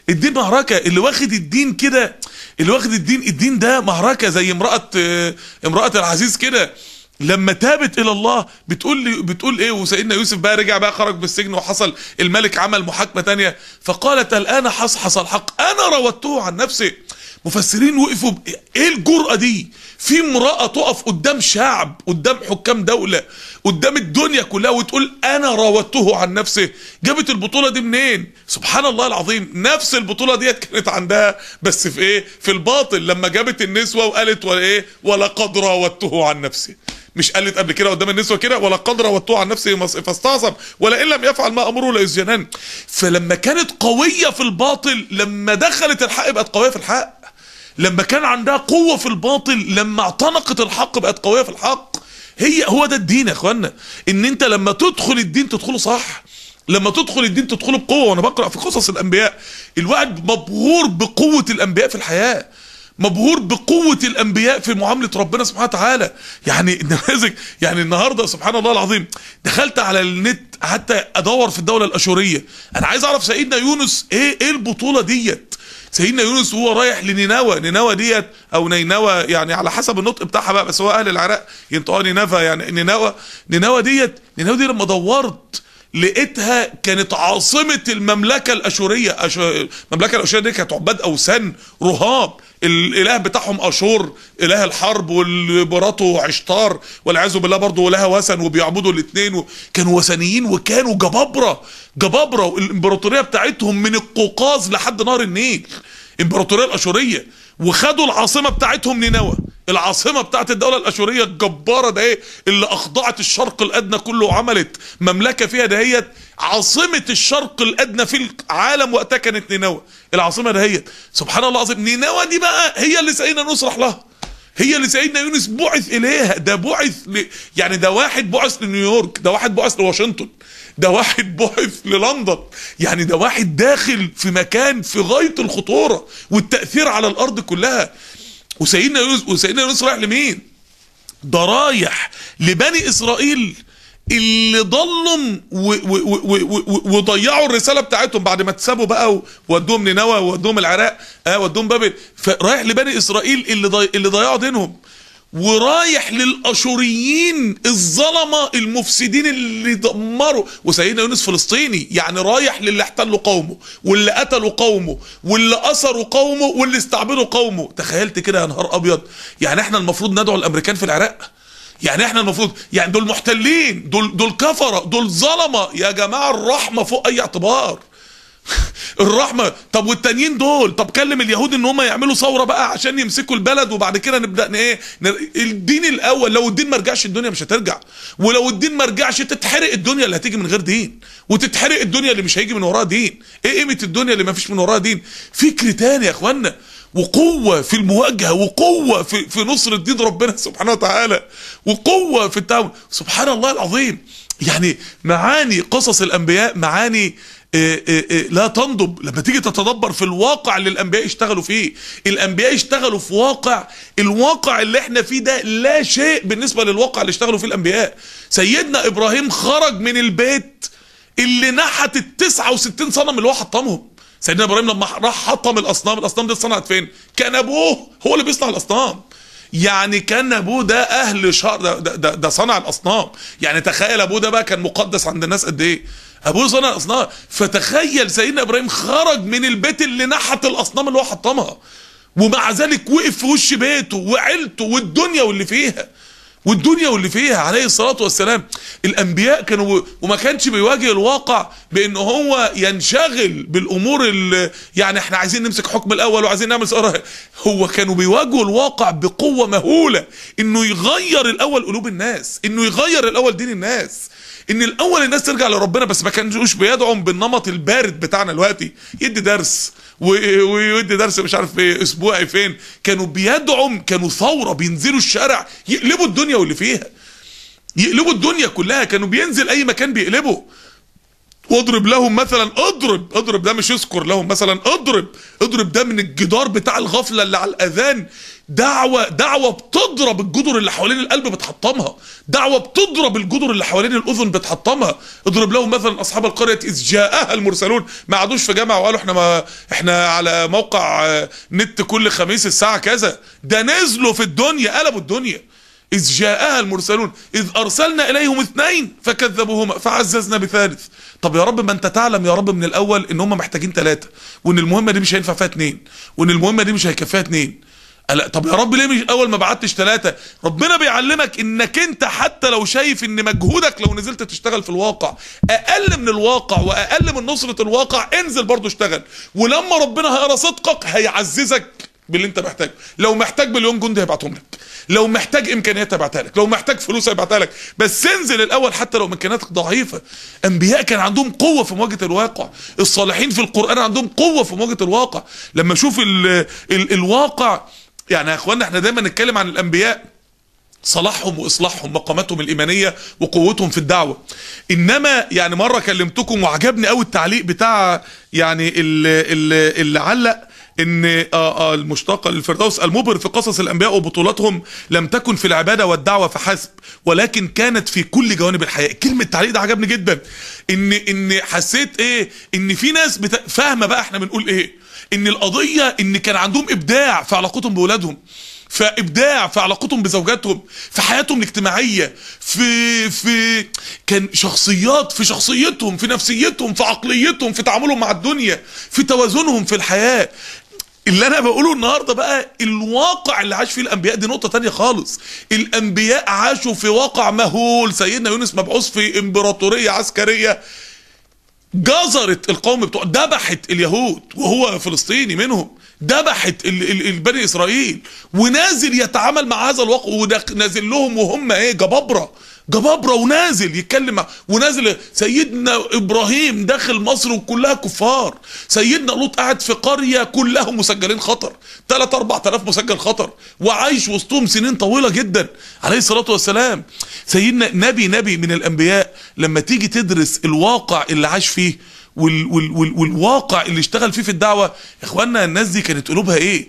S1: الدين معركه اللي واخد الدين كده اللي واخد الدين الدين ده معركه زي امراه آه، امراه العزيز كده لما تابت الى الله بتقول لي بتقول ايه وسيدنا يوسف بقى رجع بقى خرج من السجن وحصل الملك عمل محاكمه تانية فقالت الان حصحص الحق انا راودته عن نفسي مفسرين وقفوا ب... ايه الجرأة دي في امرأة تقف قدام شعب قدام حكام دولة قدام الدنيا كلها وتقول انا راودته عن نفسه جابت البطولة دي منين سبحان الله العظيم نفس البطولة ديت كانت عندها بس في ايه في الباطل لما جابت النسوة وقالت ولا ايه ولقد راودته عن نفسه مش قالت قبل كده قدام النسوه كده ولا قدر وتوع عن نفسه فاستعصم ولا ان لم يفعل ما امره ليسجنن فلما كانت قويه في الباطل لما دخلت الحق بقت قويه في الحق لما كان عندها قوة في الباطل لما اعتنقت الحق بقت قوية في الحق هي هو ده الدين يا اخوانا ان انت لما تدخل الدين تدخله صح لما تدخل الدين تدخله بقوه وانا بقرا في قصص الانبياء الواحد مبهور بقوه الانبياء في الحياه مبهور بقوه الانبياء في معامله ربنا سبحانه وتعالى يعني النماذج يعني النهارده سبحان الله العظيم دخلت على النت حتى ادور في الدوله الاشوريه انا عايز اعرف سيدنا يونس ايه ايه البطوله ديت سيدنا يونس وهو رايح لنينوى نينوى ديت او نينوى يعني على حسب النطق بتاعها بقى بس هو اهل العراق ينطقوها نينوى يعني نينوى نينوى ديت نينوى دي لما دورت لقيتها كانت عاصمة المملكة الأشورية المملكة الأشورية دي كانت عباد أوثان رهاب الإله بتاعهم أشور إله الحرب وبراته عشتار والعياذ بالله برضه إلها وثن وبيعبدوا الاثنين و... كانوا وثنيين وكانوا جبابرة جبابرة والإمبراطورية بتاعتهم من القوقاز لحد نهر النيل الإمبراطورية الأشورية وخدوا العاصمة بتاعتهم نينوى العاصمه بتاعت الدوله الاشوريه الجباره ده ايه اللي اخضعت الشرق الادنى كله وعملت مملكه فيها دهيت عاصمه الشرق الادنى في العالم وقتها كانت نينوى العاصمه دهيت سبحان الله العظيم نينوى دي بقى هي اللي سعينا نصرح لها هي اللي سيدنا يونس بعث اليها ده بعث ل... يعني ده واحد بعث لنيويورك ده واحد بعث لواشنطن ده واحد بعث للندن يعني ده واحد داخل في مكان في غايه الخطوره والتاثير على الارض كلها وسيدنا يوسف وسيدنا يوسف رايح لمين ده رايح لبني اسرائيل اللي ضلوا وضيعوا الرساله بتاعتهم بعد ما اتسابوا بقى وودوهم نينوى وودوهم العراق اه ودوهم بابل فرايح لبني اسرائيل اللي اللي ضيعوا دينهم ورايح للاشوريين الظلمه المفسدين اللي دمروا وسيدنا يونس فلسطيني يعني رايح للي احتلوا قومه واللي قتلوا قومه واللي اثروا قومه واللي استعبدوا قومه تخيلت كده يا نهار ابيض يعني احنا المفروض ندعو الامريكان في العراق يعني احنا المفروض يعني دول محتلين دول دول كفره دول ظلمه يا جماعه الرحمه فوق اي اعتبار الرحمه طب والتانيين دول طب كلم اليهود ان هم يعملوا ثوره بقى عشان يمسكوا البلد وبعد كده نبدا ايه الدين الاول لو الدين ما رجعش الدنيا مش هترجع ولو الدين ما رجعش تتحرق الدنيا اللي هتيجي من غير دين وتتحرق الدنيا اللي مش هيجي من وراها دين ايه قيمه الدنيا اللي ما فيش من وراها دين فكر تاني يا اخوانا وقوة في المواجهة وقوة في, في نصرة دين ربنا سبحانه وتعالى وقوة في التعاون سبحان الله العظيم يعني معاني قصص الأنبياء معاني إيه، إيه، إيه، لا تنضب لما تيجي تتدبر في الواقع اللي الانبياء اشتغلوا فيه الانبياء اشتغلوا في واقع الواقع اللي احنا فيه ده لا شيء بالنسبه للواقع اللي اشتغلوا فيه الانبياء سيدنا ابراهيم خرج من البيت اللي نحت ال 69 صنم اللي هو حطمهم سيدنا ابراهيم لما راح حطم الاصنام الاصنام دي اتصنعت فين كان ابوه هو اللي بيصنع الاصنام يعني كان ابوه ده اهل شهر ده, ده, ده, ده صنع الاصنام يعني تخيل ابوه ده بقى كان مقدس عند الناس قد ايه ابوه صنع اصنام فتخيل سيدنا ابراهيم خرج من البيت اللي نحت الاصنام اللي هو حطمها ومع ذلك وقف في وش بيته وعيلته والدنيا واللي فيها والدنيا واللي فيها عليه الصلاة والسلام الأنبياء كانوا وما كانش بيواجه الواقع بأن هو ينشغل بالأمور اللي يعني احنا عايزين نمسك حكم الأول وعايزين نعمل سؤال هو كانوا بيواجهوا الواقع بقوة مهولة أنه يغير الأول قلوب الناس أنه يغير الأول دين الناس ان الاول الناس ترجع لربنا بس ما كانوش بيدعم بالنمط البارد بتاعنا دلوقتي يدي درس ويدي درس مش عارف إيه، اسبوعي فين كانوا بيدعم كانوا ثوره بينزلوا الشارع يقلبوا الدنيا واللي فيها يقلبوا الدنيا كلها كانوا بينزل اي مكان بيقلبوا واضرب لهم مثلا اضرب اضرب ده مش يذكر لهم مثلا اضرب اضرب ده من الجدار بتاع الغفلة اللي على الأذان دعوة دعوة بتضرب الجدر اللي حوالين القلب بتحطمها دعوة بتضرب الجدر اللي حوالين الأذن بتحطمها اضرب لهم مثلا أصحاب القرية إذ جاءها المرسلون ما عادوش في جامعة وقالوا احنا ما احنا على موقع آه، نت كل خميس الساعة كذا ده نزلوا في الدنيا قلبوا الدنيا إذ جاءها المرسلون إذ أرسلنا إليهم اثنين فكذبوهما فعززنا بثالث طب يا رب ما انت تعلم يا رب من الاول ان هم محتاجين ثلاثه وان المهمه دي مش هينفع فيها اثنين وان المهمه دي مش هيكفيها اثنين طب يا رب ليه مش اول ما بعتش ثلاثه ربنا بيعلمك انك انت حتى لو شايف ان مجهودك لو نزلت تشتغل في الواقع اقل من الواقع واقل من نصره الواقع انزل برضه اشتغل ولما ربنا هيرى صدقك هيعززك باللي انت محتاجه لو محتاج مليون جندي هيبعتهم لك لو محتاج امكانيات ابعتها لك لو محتاج فلوس ابعتها لك بس انزل الاول حتى لو امكانياتك ضعيفه انبياء كان عندهم قوه في مواجهه الواقع الصالحين في القران عندهم قوه في مواجهه الواقع لما اشوف الواقع يعني يا اخوانا احنا دايما نتكلم عن الانبياء صلاحهم واصلاحهم مقاماتهم الايمانيه وقوتهم في الدعوه انما يعني مره كلمتكم وعجبني قوي التعليق بتاع يعني اللي علق ان آه، آه، المشتقة للفردوس المبهر في قصص الأنبياء وبطولاتهم لم تكن في العبادة والدعوة فحسب ولكن كانت في كل جوانب الحياة كلمة التعليق ده عجبني جدا ان ان حسيت ايه ان في ناس بتا... فاهمة بقى احنا بنقول ايه ان القضية ان كان عندهم ابداع في علاقتهم باولادهم فابداع في علاقتهم بزوجاتهم في حياتهم الاجتماعيه في في كان شخصيات في شخصيتهم في نفسيتهم في عقليتهم في تعاملهم مع الدنيا في توازنهم في الحياه اللي انا بقوله النهارده بقى الواقع اللي عاش فيه الانبياء دي نقطه تانية خالص الانبياء عاشوا في واقع مهول سيدنا يونس مبعوث في امبراطوريه عسكريه جزرت القوم بتوع دبحت اليهود وهو فلسطيني منهم ال... بني اسرائيل ونازل يتعامل مع هذا الواقع ونازل لهم وهم ايه جبابره جبابره ونازل يتكلم ونازل سيدنا ابراهيم داخل مصر وكلها كفار سيدنا لوط قاعد في قريه كلها مسجلين خطر 3 4000 مسجل خطر وعايش وسطهم سنين طويله جدا عليه الصلاه والسلام سيدنا نبي نبي من الانبياء لما تيجي تدرس الواقع اللي عاش فيه وال وال وال والواقع اللي اشتغل فيه في الدعوه يا اخوانا الناس دي كانت قلوبها ايه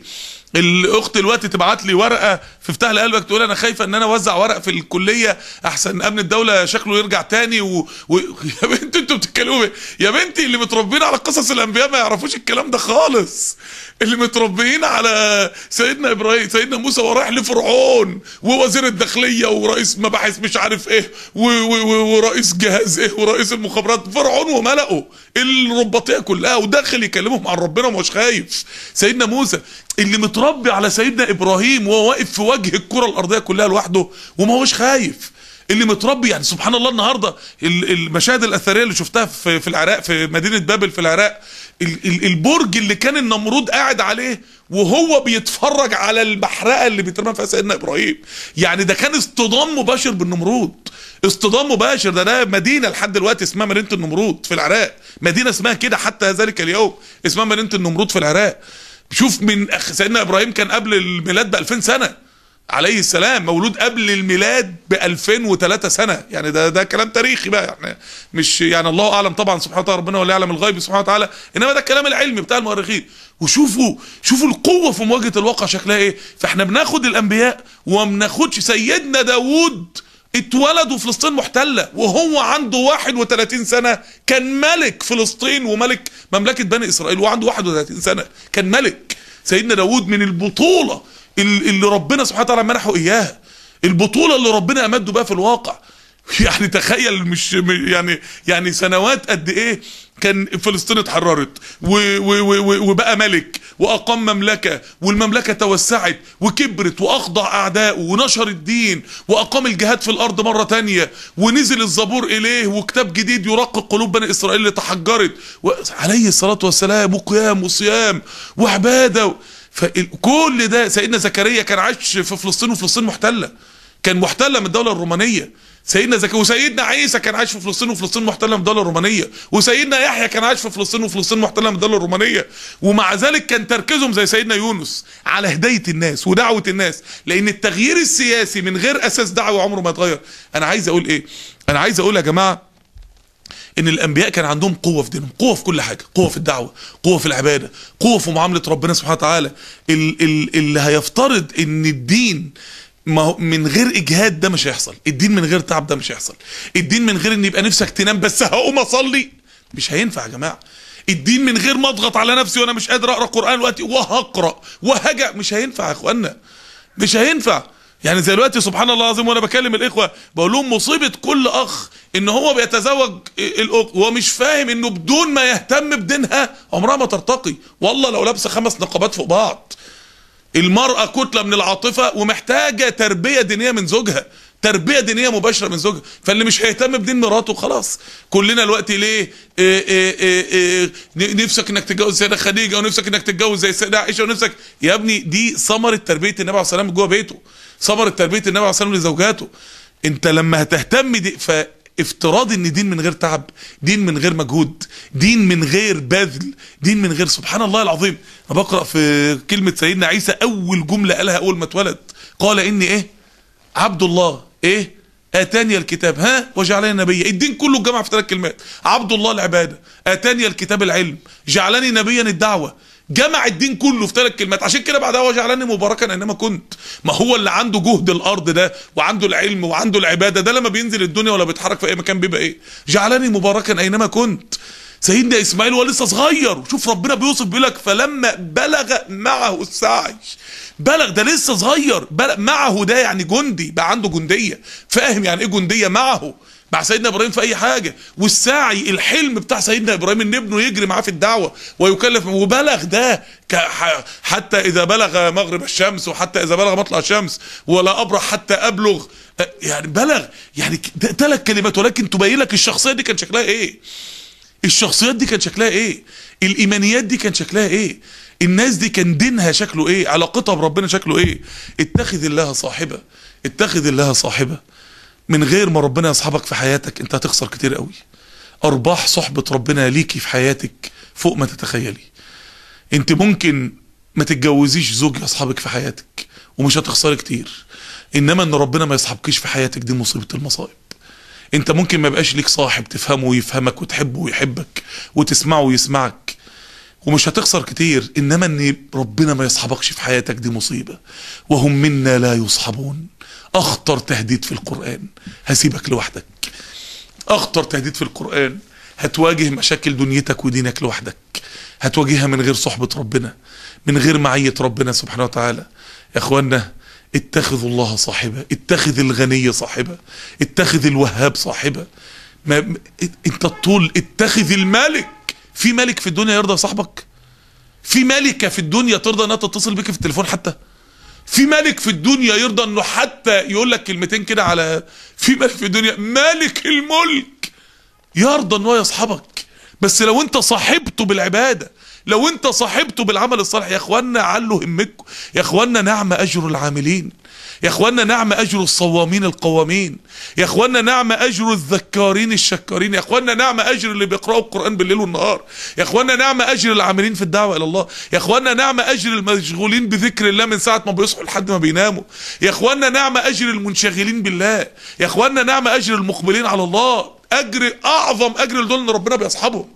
S1: الاخت دلوقتي تبعت لي ورقه في فتح قلبك تقول انا خايفه ان انا اوزع ورق في الكليه احسن امن الدوله شكله يرجع تاني و... و... يا بنتي انتوا بتتكلموا يا بنتي اللي متربيين على قصص الانبياء ما يعرفوش الكلام ده خالص اللي متربيين على سيدنا ابراهيم سيدنا موسى ورايح لفرعون ووزير الداخليه ورئيس مباحث مش عارف ايه و... و... و... ورئيس جهاز ايه ورئيس المخابرات فرعون وملئه الرباطيه كلها وداخل يكلمهم عن ربنا ومش خايف سيدنا موسى اللي متربي على سيدنا ابراهيم وهو واقف في وجه الكره الارضيه كلها لوحده وما هوش خايف اللي متربي يعني سبحان الله النهارده المشاهد الاثريه اللي شفتها في, العراق في مدينه بابل في العراق البرج اللي كان النمرود قاعد عليه وهو بيتفرج على المحرقه اللي بيترمى فيها سيدنا ابراهيم يعني ده كان اصطدام مباشر بالنمرود اصطدام مباشر ده ده مدينه لحد دلوقتي اسمها مدينه النمرود في العراق مدينه اسمها كده حتى ذلك اليوم اسمها مدينه النمرود في العراق شوف من أخ سيدنا ابراهيم كان قبل الميلاد ب 2000 سنه عليه السلام مولود قبل الميلاد ب 2003 سنه يعني ده ده كلام تاريخي بقى يعني مش يعني الله اعلم طبعا سبحانه وتعالى ربنا ولا يعلم الغيب سبحانه وتعالى انما ده الكلام العلمي بتاع المؤرخين وشوفوا شوفوا القوه في مواجهه الواقع شكلها ايه فاحنا بناخد الانبياء وما بناخدش سيدنا داوود اتولدوا فلسطين محتلة وهو عنده 31 سنة كان ملك فلسطين وملك مملكة بني إسرائيل وعنده 31 سنة كان ملك سيدنا داود من البطولة اللي ربنا سبحانه وتعالى منحه إياها البطولة اللي ربنا أمده بها في الواقع يعني تخيل مش يعني يعني سنوات قد ايه كان فلسطين اتحررت وبقى ملك واقام مملكه والمملكه توسعت وكبرت واخضع اعدائه ونشر الدين واقام الجهاد في الارض مره تانية ونزل الزبور اليه وكتاب جديد يرقق قلوب بني اسرائيل اللي تحجرت عليه الصلاه والسلام وقيام وصيام وعباده فكل ده سيدنا زكريا كان عايش في فلسطين وفلسطين محتله كان محتله من الدوله الرومانيه سيدنا زكي وسيدنا عيسى كان عايش في فلسطين وفلسطين محتله من الدوله الرومانيه وسيدنا يحيى كان عايش في فلسطين وفلسطين محتله من الدوله الرومانيه ومع ذلك كان تركيزهم زي سيدنا يونس على هدايه الناس ودعوه الناس لان التغيير السياسي من غير اساس دعوه عمره ما يتغير انا عايز اقول ايه انا عايز اقول يا جماعه ان الانبياء كان عندهم قوه في دينهم قوه في كل حاجه قوه في الدعوه قوه في العباده قوه في معامله ربنا سبحانه وتعالى اللي هيفترض ان الدين ما هو من غير اجهاد ده مش هيحصل الدين من غير تعب ده مش هيحصل الدين من غير ان يبقى نفسك تنام بس هقوم اصلي مش هينفع يا جماعه الدين من غير ما اضغط على نفسي وانا مش قادر اقرا قران دلوقتي وهقرا وهجع مش هينفع يا اخوانا مش هينفع يعني زي دلوقتي سبحان الله العظيم وانا بكلم الاخوه بقول لهم مصيبه كل اخ ان هو بيتزوج الاخت وهو مش فاهم انه بدون ما يهتم بدينها عمرها ما ترتقي والله لو لابسه خمس نقابات فوق بعض المرأة كتلة من العاطفة ومحتاجة تربية دينية من زوجها تربيه دينيه مباشره من زوجها فاللي مش هيهتم بدين مراته خلاص كلنا الوقت ليه إيه إيه إيه, إيه، نفسك انك تتجوز السيده خديجه ونفسك انك تتجوز زي السيده عائشه ونفسك يا ابني دي ثمره تربيه النبي عليه الصلاه والسلام جوه بيته ثمره تربيه النبي عليه الصلاه والسلام لزوجاته انت لما هتهتم دي ف افتراض ان دين من غير تعب دين من غير مجهود دين من غير بذل دين من غير سبحان الله العظيم انا بقرا في كلمه سيدنا عيسى اول جمله قالها اول ما اتولد قال اني ايه عبد الله ايه اتاني الكتاب ها وجعلني نبيا الدين كله اتجمع في ثلاث كلمات عبد الله العباده اتاني الكتاب العلم جعلني نبيا الدعوه جمع الدين كله في ثلاث كلمات عشان كده بعدها وجعلني مباركا انما كنت ما هو اللي عنده جهد الارض ده وعنده العلم وعنده العباده ده لما بينزل الدنيا ولا بيتحرك في اي مكان بيبقى ايه جعلني مباركا اينما كنت سيدنا اسماعيل ولسه لسه صغير شوف ربنا بيوصف بيقول لك فلما بلغ معه السعي بلغ ده لسه صغير بلغ معه ده يعني جندي بقى عنده جنديه فاهم يعني ايه جنديه معه مع سيدنا ابراهيم في اي حاجه والسعي الحلم بتاع سيدنا ابراهيم ان ابنه يجري معاه في الدعوه ويكلف وبلغ ده حتى اذا بلغ مغرب الشمس وحتى اذا بلغ مطلع الشمس ولا ابرح حتى ابلغ يعني بلغ يعني ثلاث كلمات ولكن تبين لك الشخصيه دي كان شكلها ايه الشخصيات دي كان شكلها ايه الايمانيات دي كان شكلها ايه الناس دي كان دينها شكله ايه علاقتها بربنا شكله ايه اتخذ الله صاحبه اتخذ الله صاحبه من غير ما ربنا يصحبك في حياتك انت هتخسر كتير قوي ارباح صحبة ربنا ليكي في حياتك فوق ما تتخيلي انت ممكن ما تتجوزيش زوج يصحبك في حياتك ومش هتخسري كتير انما ان ربنا ما يصحبكيش في حياتك دي مصيبة المصائب انت ممكن ما يبقاش ليك صاحب تفهمه ويفهمك وتحبه ويحبك وتسمعه ويسمعك ومش هتخسر كتير انما ان ربنا ما يصحبكش في حياتك دي مصيبة وهم منا لا يصحبون اخطر تهديد في القرآن هسيبك لوحدك اخطر تهديد في القرآن هتواجه مشاكل دنيتك ودينك لوحدك هتواجهها من غير صحبة ربنا من غير معية ربنا سبحانه وتعالى يا اخوانا اتخذوا الله صاحبة اتخذ الغني صاحبة اتخذ الوهاب صاحبة ما انت الطول اتخذ الملك في ملك في الدنيا يرضى صاحبك في ملكة في الدنيا ترضى انها تتصل بك في التليفون حتى في ملك في الدنيا يرضى انه حتى يقول لك كلمتين كده على في ملك في الدنيا مالك الملك يرضى ان هو يصحبك بس لو انت صاحبته بالعباده لو انت صاحبته بالعمل الصالح يا اخوانا علوا همتكم يا اخوانا نعم اجر العاملين يا اخوانا نعم اجر الصوامين القوامين يا اخوانا نعم اجر الذكارين الشكارين يا اخوانا نعم اجر اللي بيقراوا القران بالليل والنهار يا اخوانا نعم اجر العاملين في الدعوه الى الله يا اخوانا نعم اجر المشغولين بذكر الله من ساعه ما بيصحوا لحد ما بيناموا يا اخوانا نعم اجر المنشغلين بالله يا اخوانا نعم اجر المقبلين على الله اجر اعظم اجر لدول ربنا بيصحبهم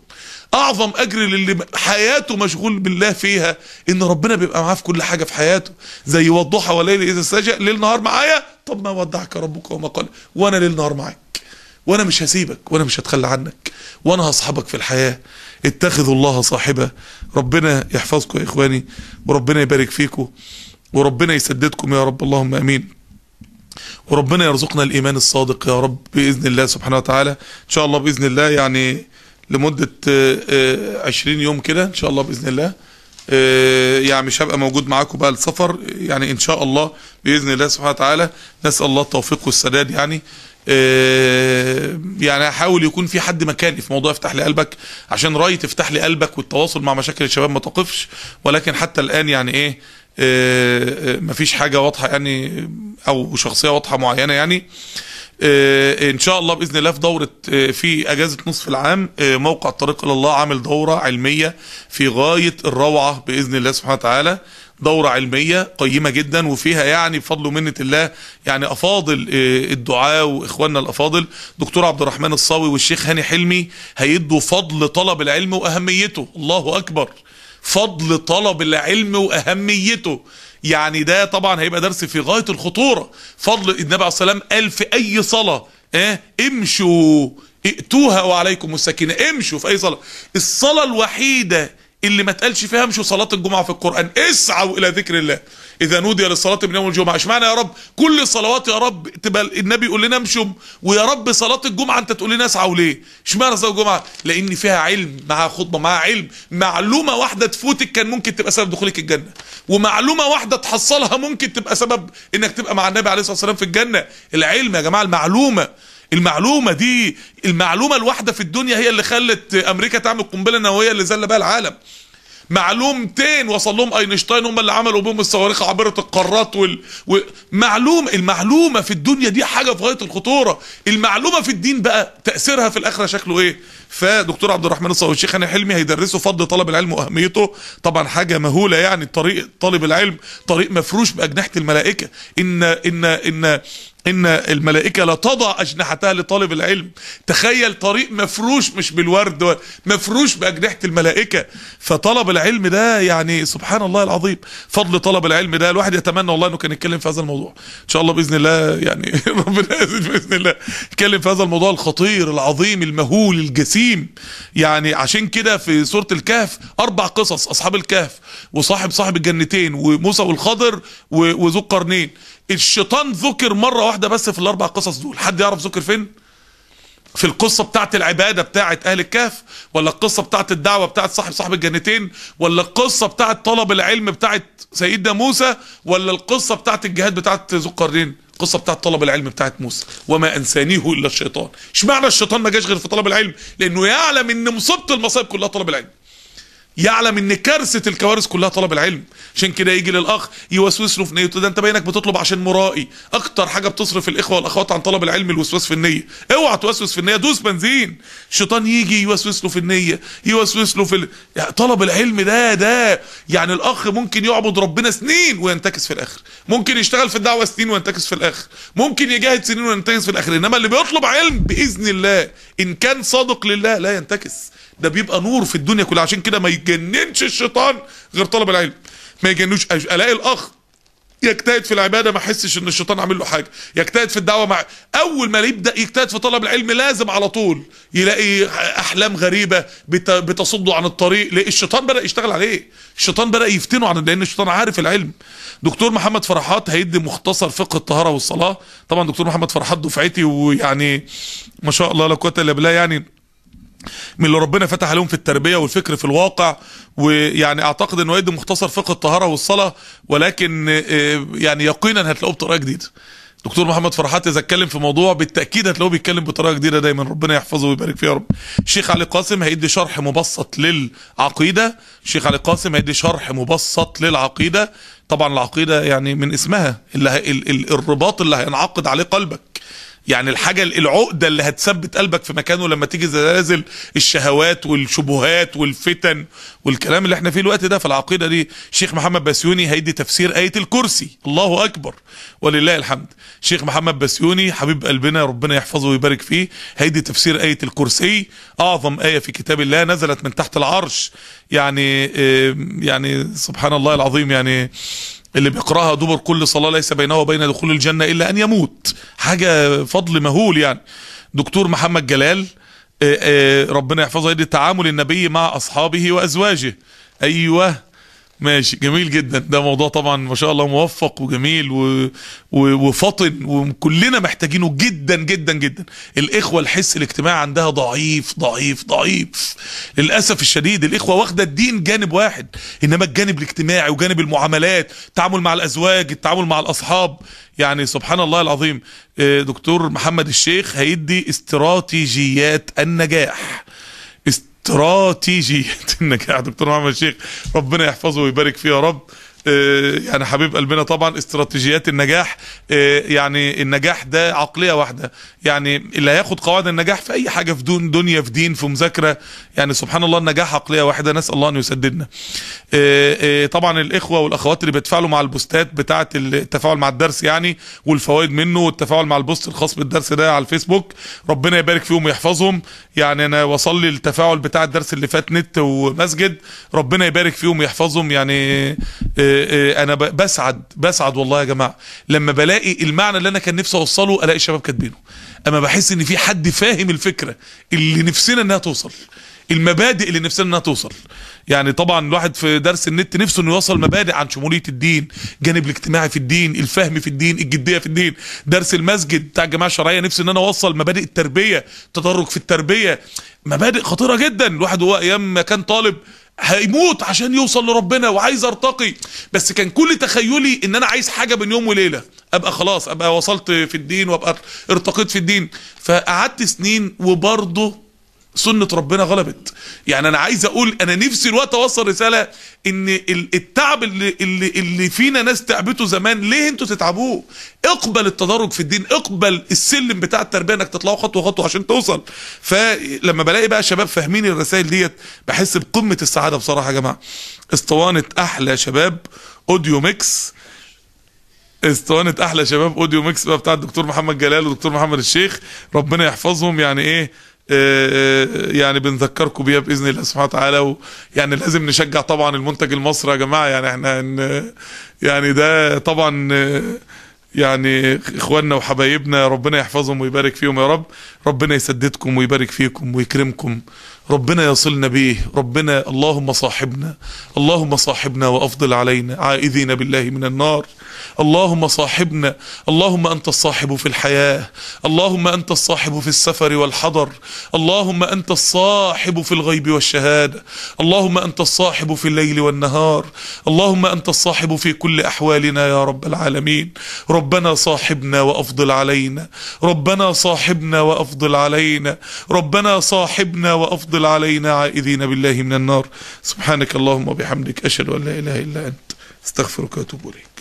S1: اعظم اجر للي حياته مشغول بالله فيها ان ربنا بيبقى معاه في كل حاجه في حياته زي والضحى والليل اذا سجى ليل نهار معايا طب ما ودعك ربك وما قال وانا ليل نهار معاك وانا مش هسيبك وانا مش هتخلى عنك وانا هصحبك في الحياه اتخذوا الله صاحبه ربنا يحفظكم يا اخواني وربنا يبارك فيكم وربنا يسددكم يا رب اللهم امين وربنا يرزقنا الايمان الصادق يا رب باذن الله سبحانه وتعالى ان شاء الله باذن الله يعني لمدة 20 آه، آه، يوم كده إن شاء الله بإذن الله آه، يعني مش هبقى موجود معاكم بقى السفر يعني إن شاء الله بإذن الله سبحانه وتعالى نسأل الله التوفيق والسداد يعني يعني احاول يكون في حد مكاني في موضوع افتح لي قلبك عشان راي تفتح لي قلبك والتواصل مع مشاكل الشباب ما تقفش ولكن حتى الان يعني ايه مفيش حاجه واضحه يعني او شخصيه واضحه معينه يعني آه، ان شاء الله باذن الله في دوره آه، في اجازه نصف العام آه، موقع الطريق الى الله عامل دوره علميه في غايه الروعه باذن الله سبحانه وتعالى دورة علمية قيمة جدا وفيها يعني بفضل ومنة الله يعني أفاضل الدعاة وإخواننا الأفاضل دكتور عبد الرحمن الصاوي والشيخ هاني حلمي هيدوا فضل طلب العلم وأهميته الله أكبر فضل طلب العلم وأهميته يعني ده طبعا هيبقى درس في غايه الخطوره فضل النبي عليه السلام قال في اي صلاه اه امشوا ائتوها وعليكم السكينه امشوا في اي صلاه الصلاه الوحيده اللي ما اتقالش فيها امشوا صلاه الجمعه في القران اسعوا الى ذكر الله اذا نودي للصلاه من يوم الجمعه اشمعنى يا رب كل الصلوات يا رب تبقى النبي يقول لنا امشوا ويا رب صلاه الجمعه انت تقول لنا اسعوا ليه اشمعنى صلاه الجمعه لان فيها علم معاها خطبه معاها علم معلومه واحده تفوتك كان ممكن تبقى سبب دخولك الجنه ومعلومه واحده تحصلها ممكن تبقى سبب انك تبقى مع النبي عليه الصلاه والسلام في الجنه العلم يا جماعه المعلومه المعلومه دي المعلومه الواحده في الدنيا هي اللي خلت امريكا تعمل قنبله نوويه اللي زل بها العالم معلومتين وصل لهم اينشتاين هم اللي عملوا بهم الصواريخ عبرة القارات وال... ومعلوم المعلومه في الدنيا دي حاجه في غايه الخطوره المعلومه في الدين بقى تاثيرها في الاخره شكله ايه فدكتور عبد الرحمن الصاوي الشيخ انا حلمي هيدرسه فضل طلب العلم واهميته طبعا حاجه مهوله يعني طريق طالب العلم طريق مفروش باجنحه الملائكه ان ان ان ان الملائكه لا تضع اجنحتها لطالب العلم تخيل طريق مفروش مش بالورد مفروش باجنحه الملائكه فطلب العلم ده يعني سبحان الله العظيم فضل طلب العلم ده الواحد يتمنى والله انه كان يتكلم في هذا الموضوع ان شاء الله باذن الله يعني ربنا يزيد باذن الله يتكلم في هذا الموضوع الخطير العظيم المهول الجسيم يعني عشان كده في سوره الكهف اربع قصص اصحاب الكهف وصاحب صاحب الجنتين وموسى والخضر وذو القرنين الشيطان ذكر مرة واحدة بس في الأربع قصص دول حد يعرف ذكر فين في القصة بتاعت العبادة بتاعت أهل الكهف ولا القصة بتاعت الدعوة بتاعت صاحب صاحب الجنتين ولا القصة بتاعت طلب العلم بتاعت سيدنا موسى ولا القصة بتاعت الجهاد بتاعت ذو القرنين القصة بتاعت طلب العلم بتاعت موسى وما أنسانيه إلا الشيطان اشمعنى الشيطان ما جاش غير في طلب العلم لأنه يعلم إن مصيبة المصائب كلها طلب العلم يعلم ان كارثه الكوارث كلها طلب العلم عشان كده يجي للاخ يوسوس له في نيته ده انت باينك بتطلب عشان مرائي اكتر حاجه بتصرف الاخوه والاخوات عن طلب العلم الوسواس في النيه اوعى توسوس في النيه دوس بنزين الشيطان يجي يوسوس له في النيه يوسوس له في ال... يعني طلب العلم ده ده يعني الاخ ممكن يعبد ربنا سنين وينتكس في الاخر ممكن يشتغل في الدعوه سنين وينتكس في الاخر ممكن يجاهد سنين وينتكس في الاخر انما اللي بيطلب علم باذن الله ان كان صادق لله لا ينتكس ده بيبقى نور في الدنيا كلها عشان كده ما يجننش الشيطان غير طلب العلم ما يجنوش الاقي الاخ يجتهد في العباده ما احسش ان الشيطان عامل له حاجه يجتهد في الدعوه مع اول ما يبدا يجتهد في طلب العلم لازم على طول يلاقي احلام غريبه بتصده عن الطريق ليه الشيطان بدا يشتغل عليه الشيطان بدا يفتنه عن لان الشيطان عارف العلم دكتور محمد فرحات هيدي مختصر فقه الطهاره والصلاه طبعا دكتور محمد فرحات دفعتي ويعني ما شاء الله لا قوه الا بالله يعني من اللي ربنا فتح لهم في التربيه والفكر في الواقع ويعني اعتقد انه يدي مختصر فقه الطهاره والصلاه ولكن آه، يعني يقينا هتلاقوه بطريقه جديده دكتور محمد فرحات اذا اتكلم في موضوع بالتاكيد هتلاقوه بيتكلم بطريقه جديده دايما ربنا يحفظه ويبارك فيه يا رب الشيخ علي قاسم هيدي شرح مبسط للعقيده الشيخ علي قاسم هيدي شرح مبسط للعقيده طبعا العقيده يعني من اسمها اللي ال ال الرباط اللي هينعقد عليه قلبك يعني الحاجه العقده اللي هتثبت قلبك في مكانه لما تيجي زلازل الشهوات والشبهات والفتن والكلام اللي احنا فيه الوقت ده فالعقيده دي شيخ محمد بسيوني هيدي تفسير ايه الكرسي الله اكبر ولله الحمد شيخ محمد بسيوني حبيب قلبنا ربنا يحفظه ويبارك فيه هيدي تفسير ايه الكرسي اعظم ايه في كتاب الله نزلت من تحت العرش يعني يعني سبحان الله العظيم يعني اللي بيقراها دبر كل صلاة ليس بينه وبين دخول الجنة إلا أن يموت حاجة فضل مهول يعني دكتور محمد جلال آه، آه، ربنا يحفظه يدي تعامل النبي مع أصحابه وأزواجه أيوه ماشي جميل جدا ده موضوع طبعا ما شاء الله موفق وجميل و... و... وفطن وكلنا محتاجينه جدا جدا جدا الاخوه الحس الاجتماعي عندها ضعيف ضعيف ضعيف للاسف الشديد الاخوه واخده الدين جانب واحد انما الجانب الاجتماعي وجانب المعاملات التعامل مع الازواج التعامل مع الاصحاب يعني سبحان الله العظيم آه، دكتور محمد الشيخ هيدي استراتيجيات النجاح استراتيجية النجاح دكتور محمد الشيخ ربنا يحفظه ويبارك فيه يا رب آه، يعني حبيب قلبنا طبعا استراتيجيات النجاح آه، يعني النجاح ده عقليه واحده يعني اللي هياخد قواعد النجاح في اي حاجه في دون دنيا في دين في مذاكره يعني سبحان الله النجاح عقليه واحده نسال الله ان يسددنا آه، طبعا الاخوه والاخوات اللي بيتفاعلوا مع البوستات بتاعه التفاعل مع الدرس يعني والفوائد منه والتفاعل مع البوست الخاص بالدرس ده على الفيسبوك ربنا يبارك فيهم ويحفظهم يعني انا وصلي التفاعل بتاع الدرس اللي فات نت ومسجد ربنا يبارك فيهم ويحفظهم يعني آه، آه، انا بسعد بسعد والله يا جماعه لما بلاقي المعنى اللي انا كان نفسي اوصله الاقي الشباب كاتبينه اما بحس ان في حد فاهم الفكره اللي نفسنا انها توصل المبادئ اللي نفسنا انها توصل يعني طبعا الواحد في درس النت نفسه انه يوصل مبادئ عن شموليه الدين الجانب الاجتماعي في الدين الفهم في الدين الجديه في الدين درس المسجد بتاع الجماعه الشرعيه نفسي ان انا اوصل مبادئ التربيه تدرج في التربيه مبادئ خطيره جدا الواحد هو ايام ما كان طالب هيموت عشان يوصل لربنا وعايز ارتقي بس كان كل تخيلي ان انا عايز حاجه بين يوم وليله ابقى خلاص ابقى وصلت في الدين وابقى ارتقيت في الدين فقعدت سنين وبرضه سنه ربنا غلبت يعني انا عايز اقول انا نفسي الوقت اوصل رساله ان التعب اللي اللي اللي فينا ناس تعبته زمان ليه انتوا تتعبوه اقبل التدرج في الدين اقبل السلم بتاع التربيه انك تطلعوا خطوه خطوه عشان توصل فلما بلاقي بقى شباب فاهمين الرسائل ديت بحس بقمه السعاده بصراحه يا جماعه اسطوانه احلى شباب اوديو ميكس اسطوانه احلى شباب اوديو ميكس بقى بتاع الدكتور محمد جلال ودكتور محمد الشيخ ربنا يحفظهم يعني ايه آه، يعني بنذكركم بيها باذن الله سبحانه وتعالى يعني لازم نشجع طبعا المنتج المصري يا جماعه يعني احنا يعني ده طبعا يعني اخواننا وحبايبنا ربنا يحفظهم ويبارك فيهم يا رب ربنا يسددكم ويبارك فيكم ويكرمكم ربنا يصلنا به ربنا اللهم صاحبنا اللهم صاحبنا وأفضل علينا عائذين بالله من النار اللهم صاحبنا اللهم أنت الصاحب في الحياة اللهم أنت الصاحب في السفر والحضر اللهم أنت الصاحب في الغيب والشهادة اللهم أنت الصاحب في الليل والنهار اللهم أنت الصاحب في كل أحوالنا يا رب العالمين ربنا صاحبنا وأفضل علينا ربنا صاحبنا وأفضل علينا ربنا صاحبنا وأفضل واجعل علينا عائذين بالله من النار سبحانك اللهم وبحمدك أشهد أن لا إله إلا أنت استغفرك وأتوب إليك